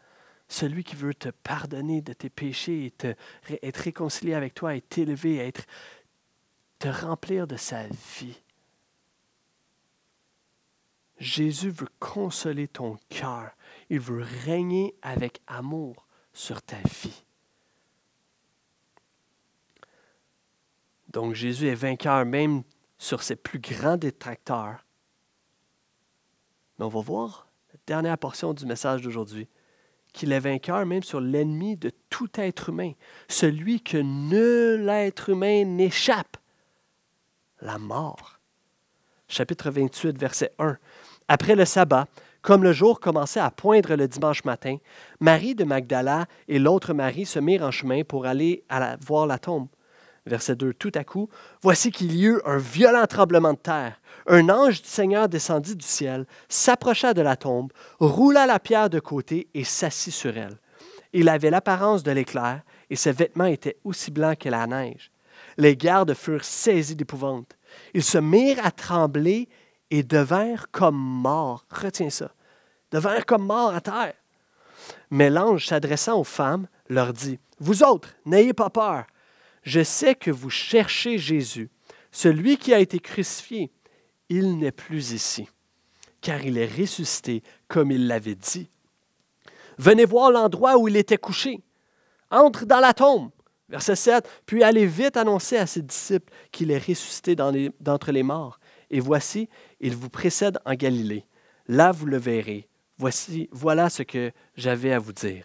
S2: celui qui veut te pardonner de tes péchés et te, être réconcilié avec toi et t'élever, être, te remplir de sa vie. Jésus veut consoler ton cœur. Il veut régner avec amour sur ta vie. Donc Jésus est vainqueur même sur ses plus grands détracteurs. Mais on va voir la dernière portion du message d'aujourd'hui, qu'il est vainqueur même sur l'ennemi de tout être humain, celui que nul être humain n'échappe, la mort. Chapitre 28, verset 1. Après le sabbat, comme le jour commençait à poindre le dimanche matin, Marie de Magdala et l'autre Marie se mirent en chemin pour aller à voir la tombe. Verset 2, tout à coup, voici qu'il y eut un violent tremblement de terre. Un ange du Seigneur descendit du ciel, s'approcha de la tombe, roula la pierre de côté et s'assit sur elle. Il avait l'apparence de l'éclair et ses vêtements étaient aussi blancs que la neige. Les gardes furent saisis d'épouvante. Ils se mirent à trembler et devinrent comme morts. Retiens ça. Devinrent comme morts à terre. Mais l'ange, s'adressant aux femmes, leur dit, Vous autres, n'ayez pas peur je sais que vous cherchez Jésus, celui qui a été crucifié. Il n'est plus ici, car il est ressuscité comme il l'avait dit. Venez voir l'endroit où il était couché. Entre dans la tombe. Verset 7. Puis allez vite annoncer à ses disciples qu'il est ressuscité d'entre les, morts. Et voici, il vous précède en Galilée. Là, vous le verrez. Voici, voilà ce que j'avais à vous dire.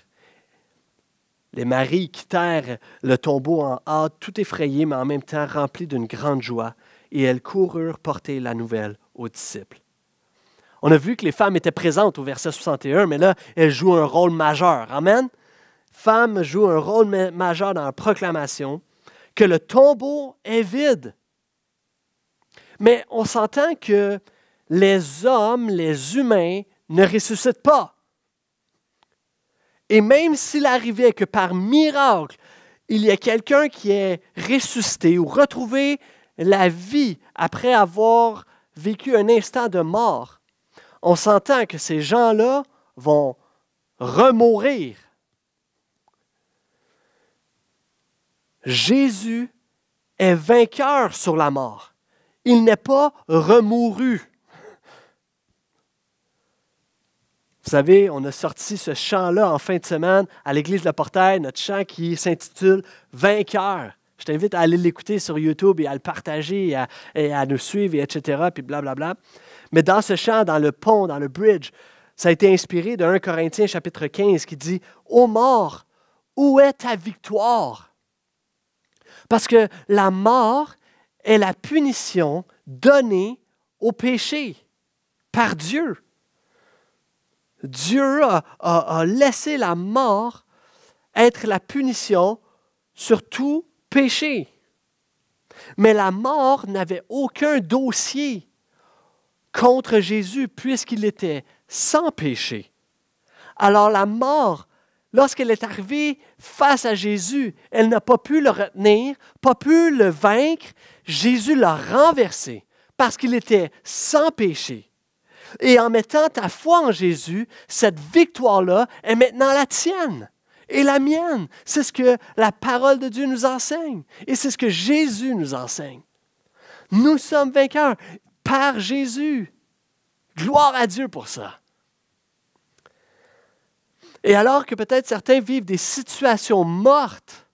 S2: Les maris quittèrent le tombeau en hâte, tout effrayés, mais en même temps remplis d'une grande joie, et elles coururent porter la nouvelle aux disciples. On a vu que les femmes étaient présentes au verset 61, mais là, elles jouent un rôle majeur. Amen. Femmes jouent un rôle majeur dans la proclamation que le tombeau est vide. Mais on s'entend que les hommes, les humains, ne ressuscitent pas. Et même s'il arrivait que par miracle, il y ait quelqu'un qui est ressuscité ou retrouvé la vie après avoir vécu un instant de mort, on s'entend que ces gens-là vont remourir. Jésus est vainqueur sur la mort. Il n'est pas remouru. Vous savez, on a sorti ce chant-là en fin de semaine à l'église de la Portail, notre chant qui s'intitule Vainqueur. Je t'invite à aller l'écouter sur YouTube et à le partager et à, nous suivre, etc. Puis blablabla. Bla, bla. Mais dans ce chant, dans le pont, dans le bridge, ça a été inspiré de 1 Corinthiens chapitre 15 qui dit Ô mort, où est ta victoire Parce que la mort est la punition donnée au péché par Dieu. Dieu a, laissé la mort être la punition sur tout péché. Mais la mort n'avait aucun dossier contre Jésus puisqu'il était sans péché. Alors la mort, lorsqu'elle est arrivée face à Jésus, elle n'a pas pu le retenir, pas pu le vaincre. Jésus l'a renversé parce qu'il était sans péché. Et en mettant ta foi en Jésus, cette victoire-là est maintenant la tienne et la mienne. C'est ce que la parole de Dieu nous enseigne et c'est ce que Jésus nous enseigne. Nous sommes vainqueurs par Jésus. Gloire à Dieu pour ça. Et alors que peut-être certains vivent des situations mortes,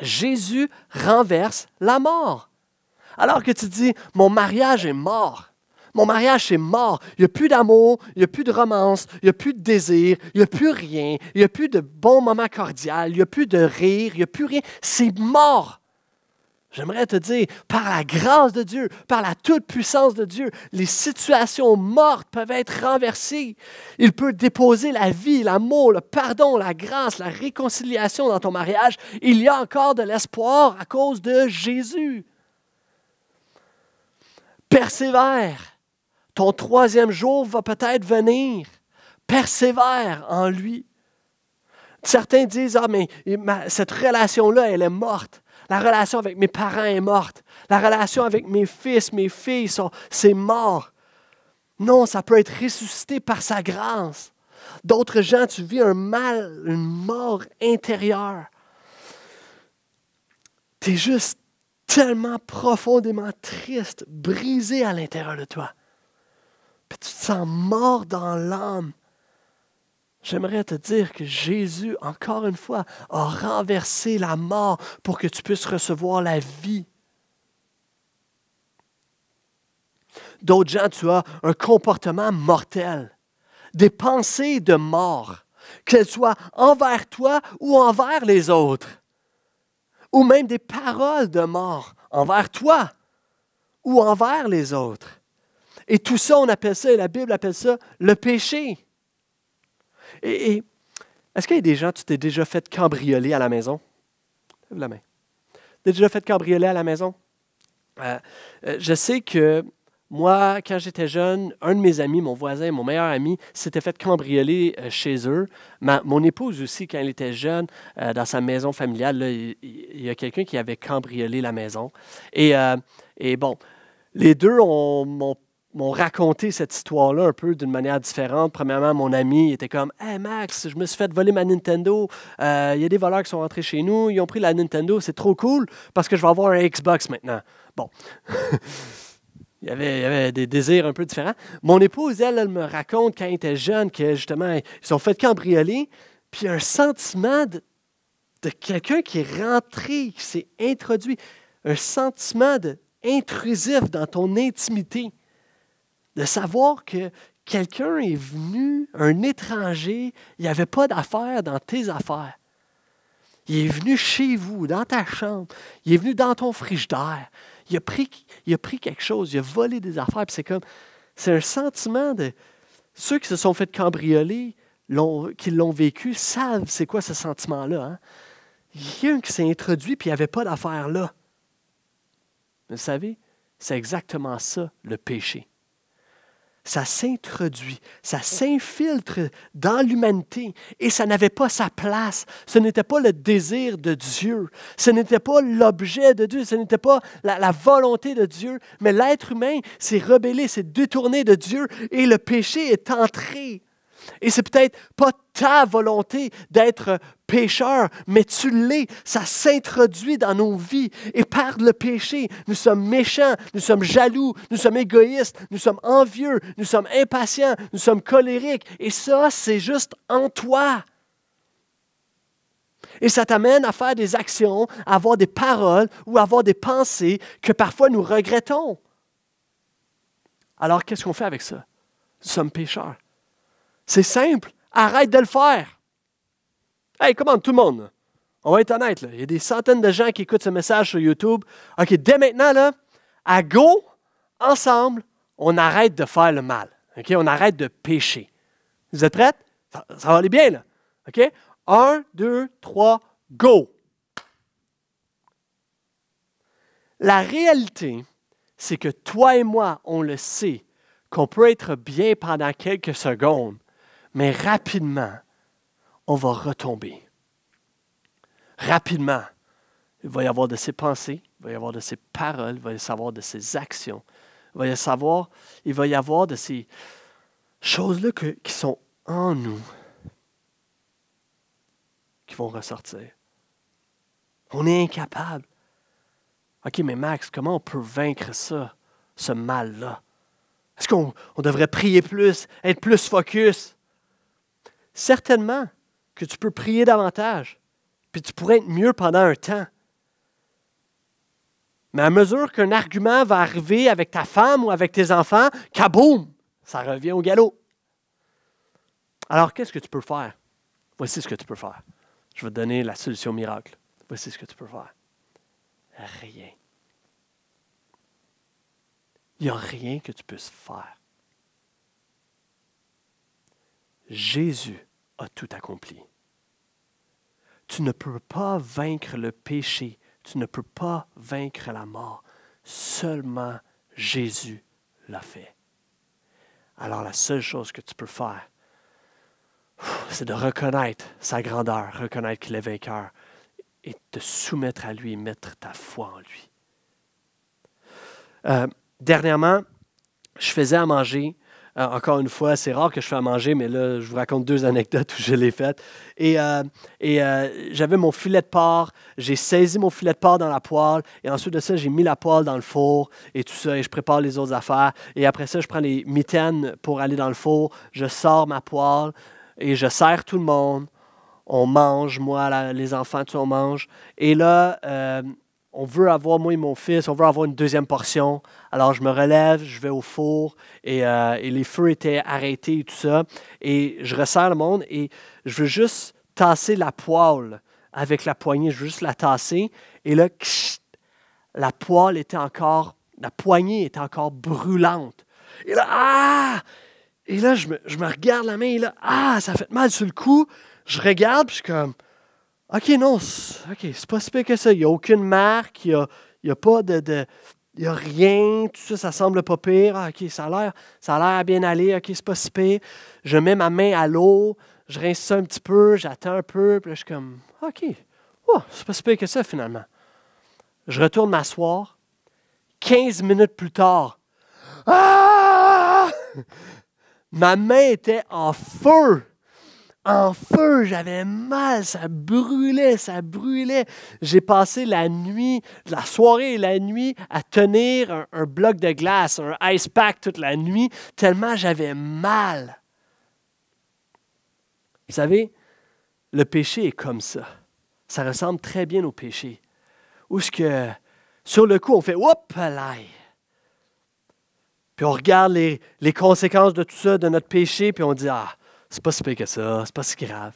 S2: Jésus renverse la mort. Alors que tu dis, mon mariage est mort, mon mariage est mort. Il n'y a plus d'amour, il n'y a plus de romance, il n'y a plus de désir, il n'y a plus rien, il n'y a plus de bons moments cordial, il n'y a plus de rire, il n'y a plus rien. C'est mort. J'aimerais te dire, par la grâce de Dieu, par la toute-puissance de Dieu, les situations mortes peuvent être renversées. Il peut déposer la vie, l'amour, le pardon, la grâce, la réconciliation dans ton mariage. Il y a encore de l'espoir à cause de Jésus. Persévère. Ton troisième jour va peut-être venir. Persévère en lui. Certains disent, ah, mais cette relation-là, elle est morte. La relation avec mes parents est morte. La relation avec mes fils, mes filles, c'est mort. Non, ça peut être ressuscité par sa grâce. D'autres gens, tu vis un mal, une mort intérieure. Tu es juste tellement profondément triste, brisé à l'intérieur de toi puis tu te sens mort dans l'âme, j'aimerais te dire que Jésus, encore une fois, a renversé la mort pour que tu puisses recevoir la vie. D'autres gens, tu as un comportement mortel, des pensées de mort, qu'elles soient envers toi ou envers les autres, ou même des paroles de mort envers toi ou envers les autres. Et tout ça, on appelle ça, et la Bible appelle ça le péché. Et, est-ce qu'il y a des gens, tu t'es déjà fait cambrioler à la maison? Lève la main. T'es déjà fait cambrioler à la maison? Euh, euh, je sais que moi, quand j'étais jeune, un de mes amis, mon voisin, mon meilleur ami, s'était fait cambrioler euh, chez eux. mon épouse aussi, quand elle était jeune, dans sa maison familiale, il, y a quelqu'un qui avait cambriolé la maison. Et, et bon, les deux m'ont m'ont raconté cette histoire-là un peu d'une manière différente. Premièrement, mon ami était comme Hey Max, je me suis fait voler ma Nintendo. Euh, il y a des voleurs qui sont rentrés chez nous. Ils ont pris la Nintendo. C'est trop cool parce que je vais avoir un Xbox maintenant. Bon. *laughs* il, y avait, des désirs un peu différents. Mon épouse, elle, elle me raconte quand elle était jeune qu'elle justement, ils sont fait cambrioler. Puis un sentiment de, quelqu'un qui est rentré, qui s'est introduit. Un sentiment de, intrusif dans ton intimité de savoir que quelqu'un est venu, un étranger, il n'y avait pas d'affaires dans tes affaires. Il est venu chez vous, dans ta chambre, il est venu dans ton frigidaire, il a pris, il a pris quelque chose, il a volé des affaires. C'est comme, c'est un sentiment de ceux qui se sont fait cambrioler, qui l'ont vécu, savent c'est quoi ce sentiment-là. Hein. Il y a un qui s'est introduit puis il n'y avait pas d'affaires là. Vous savez, c'est exactement ça, le péché ça s'introduit, ça s'infiltre dans l'humanité et ça n'avait pas sa place. Ce n'était pas le désir de Dieu, ce n'était pas l'objet de Dieu, ce n'était pas la, volonté de Dieu, mais l'être humain s'est rebellé, s'est détourné de Dieu et le péché est entré et c'est peut-être pas ta volonté d'être pécheur, mais tu l'es. Ça s'introduit dans nos vies. Et par le péché, nous sommes méchants, nous sommes jaloux, nous sommes égoïstes, nous sommes envieux, nous sommes impatients, nous sommes colériques. Et ça, c'est juste en toi. Et ça t'amène à faire des actions, à avoir des paroles ou à avoir des pensées que parfois nous regrettons. Alors, qu'est-ce qu'on fait avec ça? Nous sommes pécheurs. C'est simple. Arrête de le faire. Hey, comment tout le monde? On va être honnête, là. il y a des centaines de gens qui écoutent ce message sur YouTube. OK, dès maintenant, là, à go, ensemble, on arrête de faire le mal. OK, on arrête de pécher. Vous êtes prêts? Ça, va aller bien, OK? Un, deux, trois, go! La réalité, c'est que toi et moi, on le sait, qu'on peut être bien pendant quelques secondes, mais rapidement, on va retomber. Rapidement, il va y avoir de ces pensées, il va y avoir de ces paroles, il va y avoir de ces actions, il va y, savoir, il va y avoir de ces choses-là qui sont en nous qui vont ressortir. On est incapable. OK, mais Max, comment on peut vaincre ça, ce mal-là? Est-ce qu'on devrait prier plus, être plus focus? certainement que tu peux prier davantage, puis tu pourrais être mieux pendant un temps. Mais à mesure qu'un argument va arriver avec ta femme ou avec tes enfants, kaboum, ça revient au galop. Alors, qu'est-ce que tu peux faire? Voici ce que tu peux faire. Je vais te donner la solution miracle. Voici ce que tu peux faire. Rien. Il n'y a rien que tu puisses faire. Jésus a tout accompli. Tu ne peux pas vaincre le péché, tu ne peux pas vaincre la mort. Seulement Jésus l'a fait. Alors la seule chose que tu peux faire, c'est de reconnaître sa grandeur, reconnaître qu'il est vainqueur et te soumettre à lui et mettre ta foi en lui. Euh, dernièrement, je faisais à manger euh, encore une fois, c'est rare que je fais à manger, mais là, je vous raconte deux anecdotes où je l'ai faite. Et, euh, et euh, j'avais mon filet de porc. J'ai saisi mon filet de porc dans la poêle. Et ensuite de ça, j'ai mis la poêle dans le four et tout ça. Et je prépare les autres affaires. Et après ça, je prends les mitaines pour aller dans le four. Je sors ma poêle et je sers tout le monde on mange, moi, les enfants, tu on mange. Et là, on veut avoir, moi et mon fils, on veut avoir une deuxième portion. Alors je me relève, je vais au four et, euh, les feux étaient arrêtés et tout ça. Et je ressens le monde et je veux juste tasser la poêle avec la poignée, je veux juste la tasser. Et là, la poêle était encore, la poignée était encore brûlante. Et là, ah! Et là, je me, regarde la main et là, ah, ça fait mal sur le coup. Je regarde, puis je suis comme, OK, non, ok c'est pas si pire que ça. Il n'y a aucune marque, il n'y a, pas de. rien, tout ça, ça semble pas pire. Ah, OK, ça a l'air, ça a l'air bien aller, OK, c'est pas si pire. Je mets ma main à l'eau, je rince ça un petit peu, j'attends un peu, puis là, je suis comme, OK, oh, c'est pas si pire que ça, finalement. Je retourne m'asseoir. 15 minutes plus tard, ah! *laughs* ma main était en feu en feu, j'avais mal, ça brûlait, ça brûlait. J'ai passé la nuit, la soirée et la nuit à tenir un, bloc de glace, un ice pack toute la nuit, tellement j'avais mal. Vous savez, le péché est comme ça. Ça ressemble très bien au péché. Où ce que, sur le coup, on fait « Oup, là! » Puis on regarde les, les conséquences de tout ça, de notre péché, puis on dit « Ah, c'est pas si pire que ça, c'est pas si grave.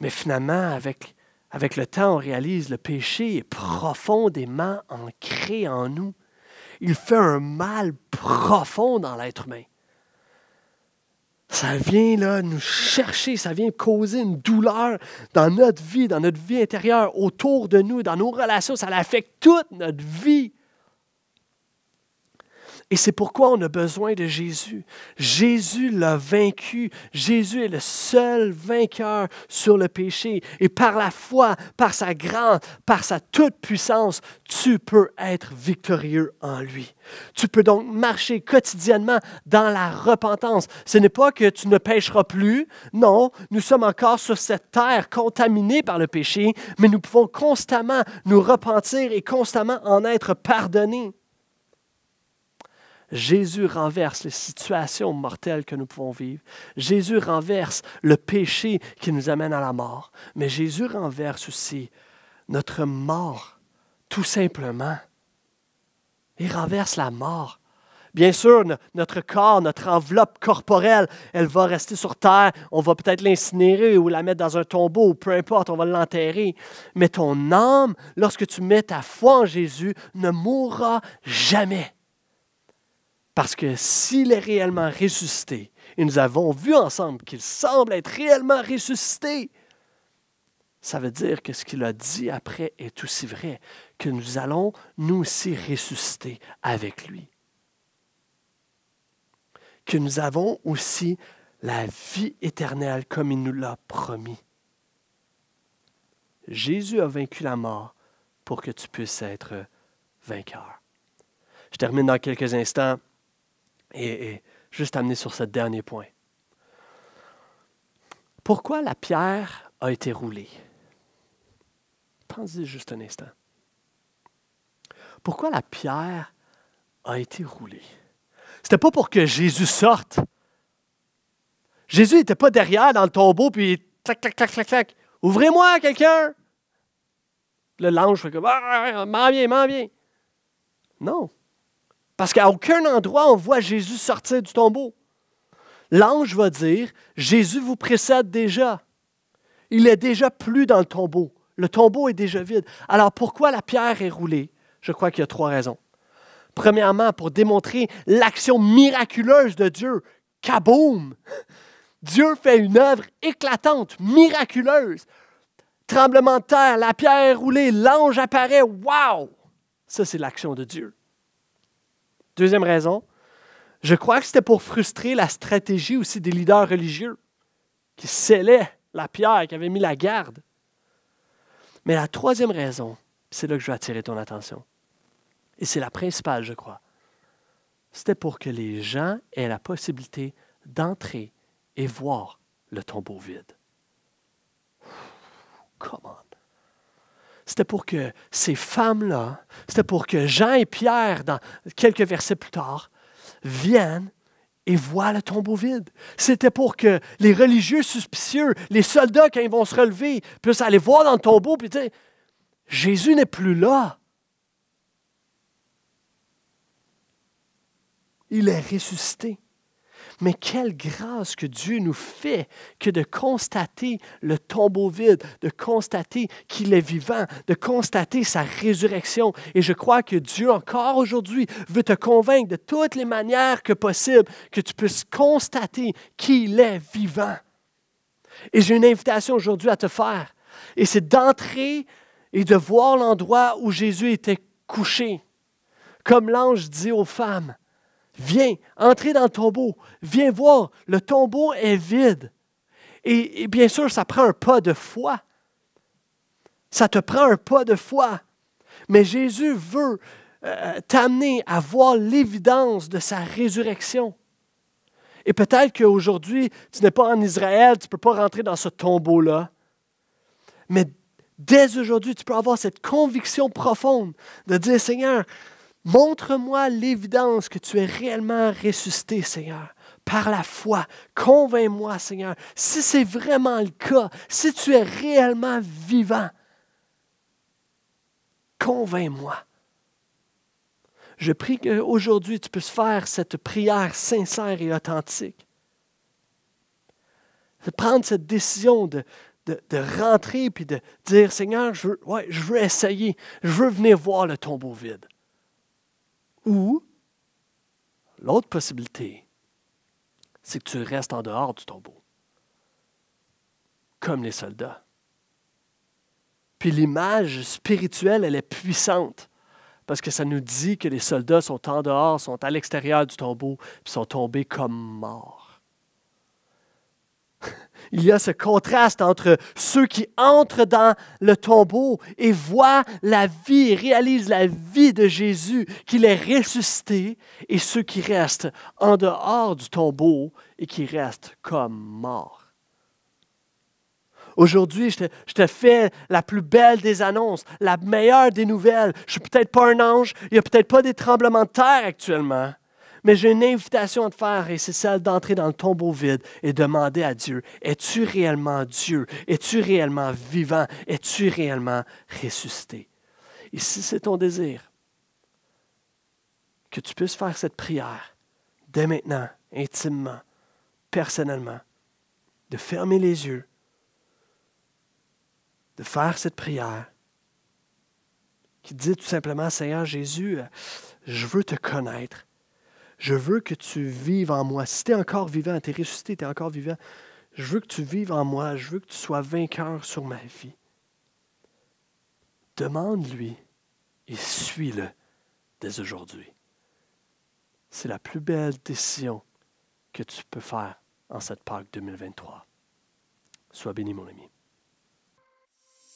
S2: Mais finalement, avec, avec le temps, on réalise le péché est profondément ancré en nous. Il fait un mal profond dans l'être humain. Ça vient là, nous chercher, ça vient causer une douleur dans notre vie, dans notre vie intérieure, autour de nous, dans nos relations. Ça affecte toute notre vie. Et c'est pourquoi on a besoin de Jésus. Jésus l'a vaincu. Jésus est le seul vainqueur sur le péché. Et par la foi, par sa grande, par sa toute-puissance, tu peux être victorieux en lui. Tu peux donc marcher quotidiennement dans la repentance. Ce n'est pas que tu ne pécheras plus. Non, nous sommes encore sur cette terre contaminée par le péché, mais nous pouvons constamment nous repentir et constamment en être pardonnés. Jésus renverse les situations mortelles que nous pouvons vivre. Jésus renverse le péché qui nous amène à la mort. Mais Jésus renverse aussi notre mort, tout simplement. Il renverse la mort. Bien sûr, notre corps, notre enveloppe corporelle, elle va rester sur terre. On va peut-être l'incinérer ou la mettre dans un tombeau, peu importe, on va l'enterrer. Mais ton âme, lorsque tu mets ta foi en Jésus, ne mourra jamais. Parce que s'il est réellement ressuscité, et nous avons vu ensemble qu'il semble être réellement ressuscité, ça veut dire que ce qu'il a dit après est aussi vrai, que nous allons nous aussi ressusciter avec lui. Que nous avons aussi la vie éternelle comme il nous l'a promis. Jésus a vaincu la mort pour que tu puisses être vainqueur. Je termine dans quelques instants et, juste amener sur ce dernier point. Pourquoi la pierre a été roulée? Pensez juste un instant. Pourquoi la pierre a été roulée? C'était pas pour que Jésus sorte. Jésus n'était pas derrière dans le tombeau, puis clac, clac, clac, clac, clac. Ouvrez-moi, quelqu'un! Le l'ange fait comme, m'en viens, m'en viens. Non. Parce qu'à aucun endroit on voit Jésus sortir du tombeau. L'ange va dire, Jésus vous précède déjà. Il est déjà plus dans le tombeau. Le tombeau est déjà vide. Alors pourquoi la pierre est roulée Je crois qu'il y a trois raisons. Premièrement, pour démontrer l'action miraculeuse de Dieu. Kaboum Dieu fait une œuvre éclatante, miraculeuse. Tremblement de terre, la pierre est roulée, l'ange apparaît. Waouh Ça, c'est l'action de Dieu. Deuxième raison, je crois que c'était pour frustrer la stratégie aussi des leaders religieux qui scellaient la pierre, qui avaient mis la garde. Mais la troisième raison, c'est là que je veux attirer ton attention, et c'est la principale, je crois, c'était pour que les gens aient la possibilité d'entrer et voir le tombeau vide. Comment? c'était pour que ces femmes-là, c'était pour que Jean et Pierre, dans quelques versets plus tard, viennent et voient le tombeau vide. C'était pour que les religieux suspicieux, les soldats, quand ils vont se relever, puissent aller voir dans le tombeau et dire, Jésus n'est plus là. Il est ressuscité. Mais quelle grâce que Dieu nous fait que de constater le tombeau vide, de constater qu'il est vivant, de constater sa résurrection. Et je crois que Dieu encore aujourd'hui veut te convaincre de toutes les manières que possible que tu puisses constater qu'il est vivant. Et j'ai une invitation aujourd'hui à te faire. Et c'est d'entrer et de voir l'endroit où Jésus était couché, comme l'ange dit aux femmes. Viens, entrez dans le tombeau. Viens voir, le tombeau est vide. Et, bien sûr, ça prend un pas de foi. Ça te prend un pas de foi. Mais Jésus veut euh, t'amener à voir l'évidence de sa résurrection. Et peut-être qu'aujourd'hui, tu n'es pas en Israël, tu ne peux pas rentrer dans ce tombeau-là. Mais dès aujourd'hui, tu peux avoir cette conviction profonde de dire, Seigneur, Montre-moi l'évidence que tu es réellement ressuscité, Seigneur par la foi. Convainc-moi, Seigneur, si c'est vraiment le cas, si tu es réellement vivant, convainc-moi. Je prie qu'aujourd'hui, tu puisses faire cette prière sincère et authentique. De prendre cette décision de, de, rentrer et de dire Seigneur, je veux, je veux essayer, je veux venir voir le tombeau vide. Ou l'autre possibilité, c'est que tu restes en dehors du tombeau, comme les soldats. Puis l'image spirituelle, elle est puissante, parce que ça nous dit que les soldats sont en dehors, sont à l'extérieur du tombeau, puis sont tombés comme morts il y a ce contraste entre ceux qui entrent dans le tombeau et voient la vie, réalisent la vie de Jésus, qu'il est ressuscité, et ceux qui restent en dehors du tombeau et qui restent comme morts. Aujourd'hui, je te, fais la plus belle des annonces, la meilleure des nouvelles. Je ne suis peut-être pas un ange, il n'y a peut-être pas des tremblements de terre actuellement, mais j'ai une invitation à te faire et c'est celle d'entrer dans le tombeau vide et demander à Dieu, es-tu réellement Dieu? Es-tu réellement vivant? Es-tu réellement ressuscité? Et si c'est ton désir, que tu puisses faire cette prière dès maintenant, intimement, personnellement, de fermer les yeux, de faire cette prière qui dit tout simplement, Seigneur Jésus, je veux te connaître je veux que tu vives en moi. Si tu es encore vivant, tu es ressuscité, tu es encore vivant, je veux que tu vives en moi. Je veux que tu sois vainqueur sur ma vie. Demande-lui et suis-le dès aujourd'hui. C'est la plus belle décision que tu peux faire en cette Pâque 2023. Sois béni, mon ami.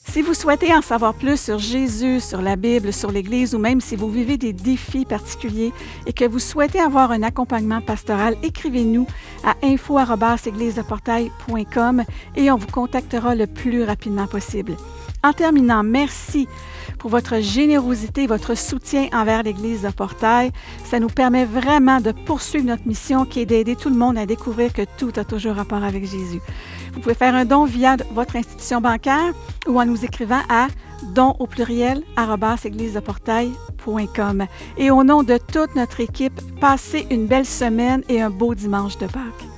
S1: Si vous souhaitez en savoir plus sur Jésus, sur la Bible, sur l'Église ou même si vous vivez des défis particuliers et que vous souhaitez avoir un accompagnement pastoral, écrivez-nous à info portailcom et on vous contactera le plus rapidement possible. En terminant, merci pour votre générosité et votre soutien envers l'Église de Portail. Ça nous permet vraiment de poursuivre notre mission qui est d'aider tout le monde à découvrir que tout a toujours rapport avec Jésus. Vous pouvez faire un don via votre institution bancaire ou en nous écrivant à don au pluriel Et au nom de toute notre équipe, passez une belle semaine et un beau dimanche de Pâques.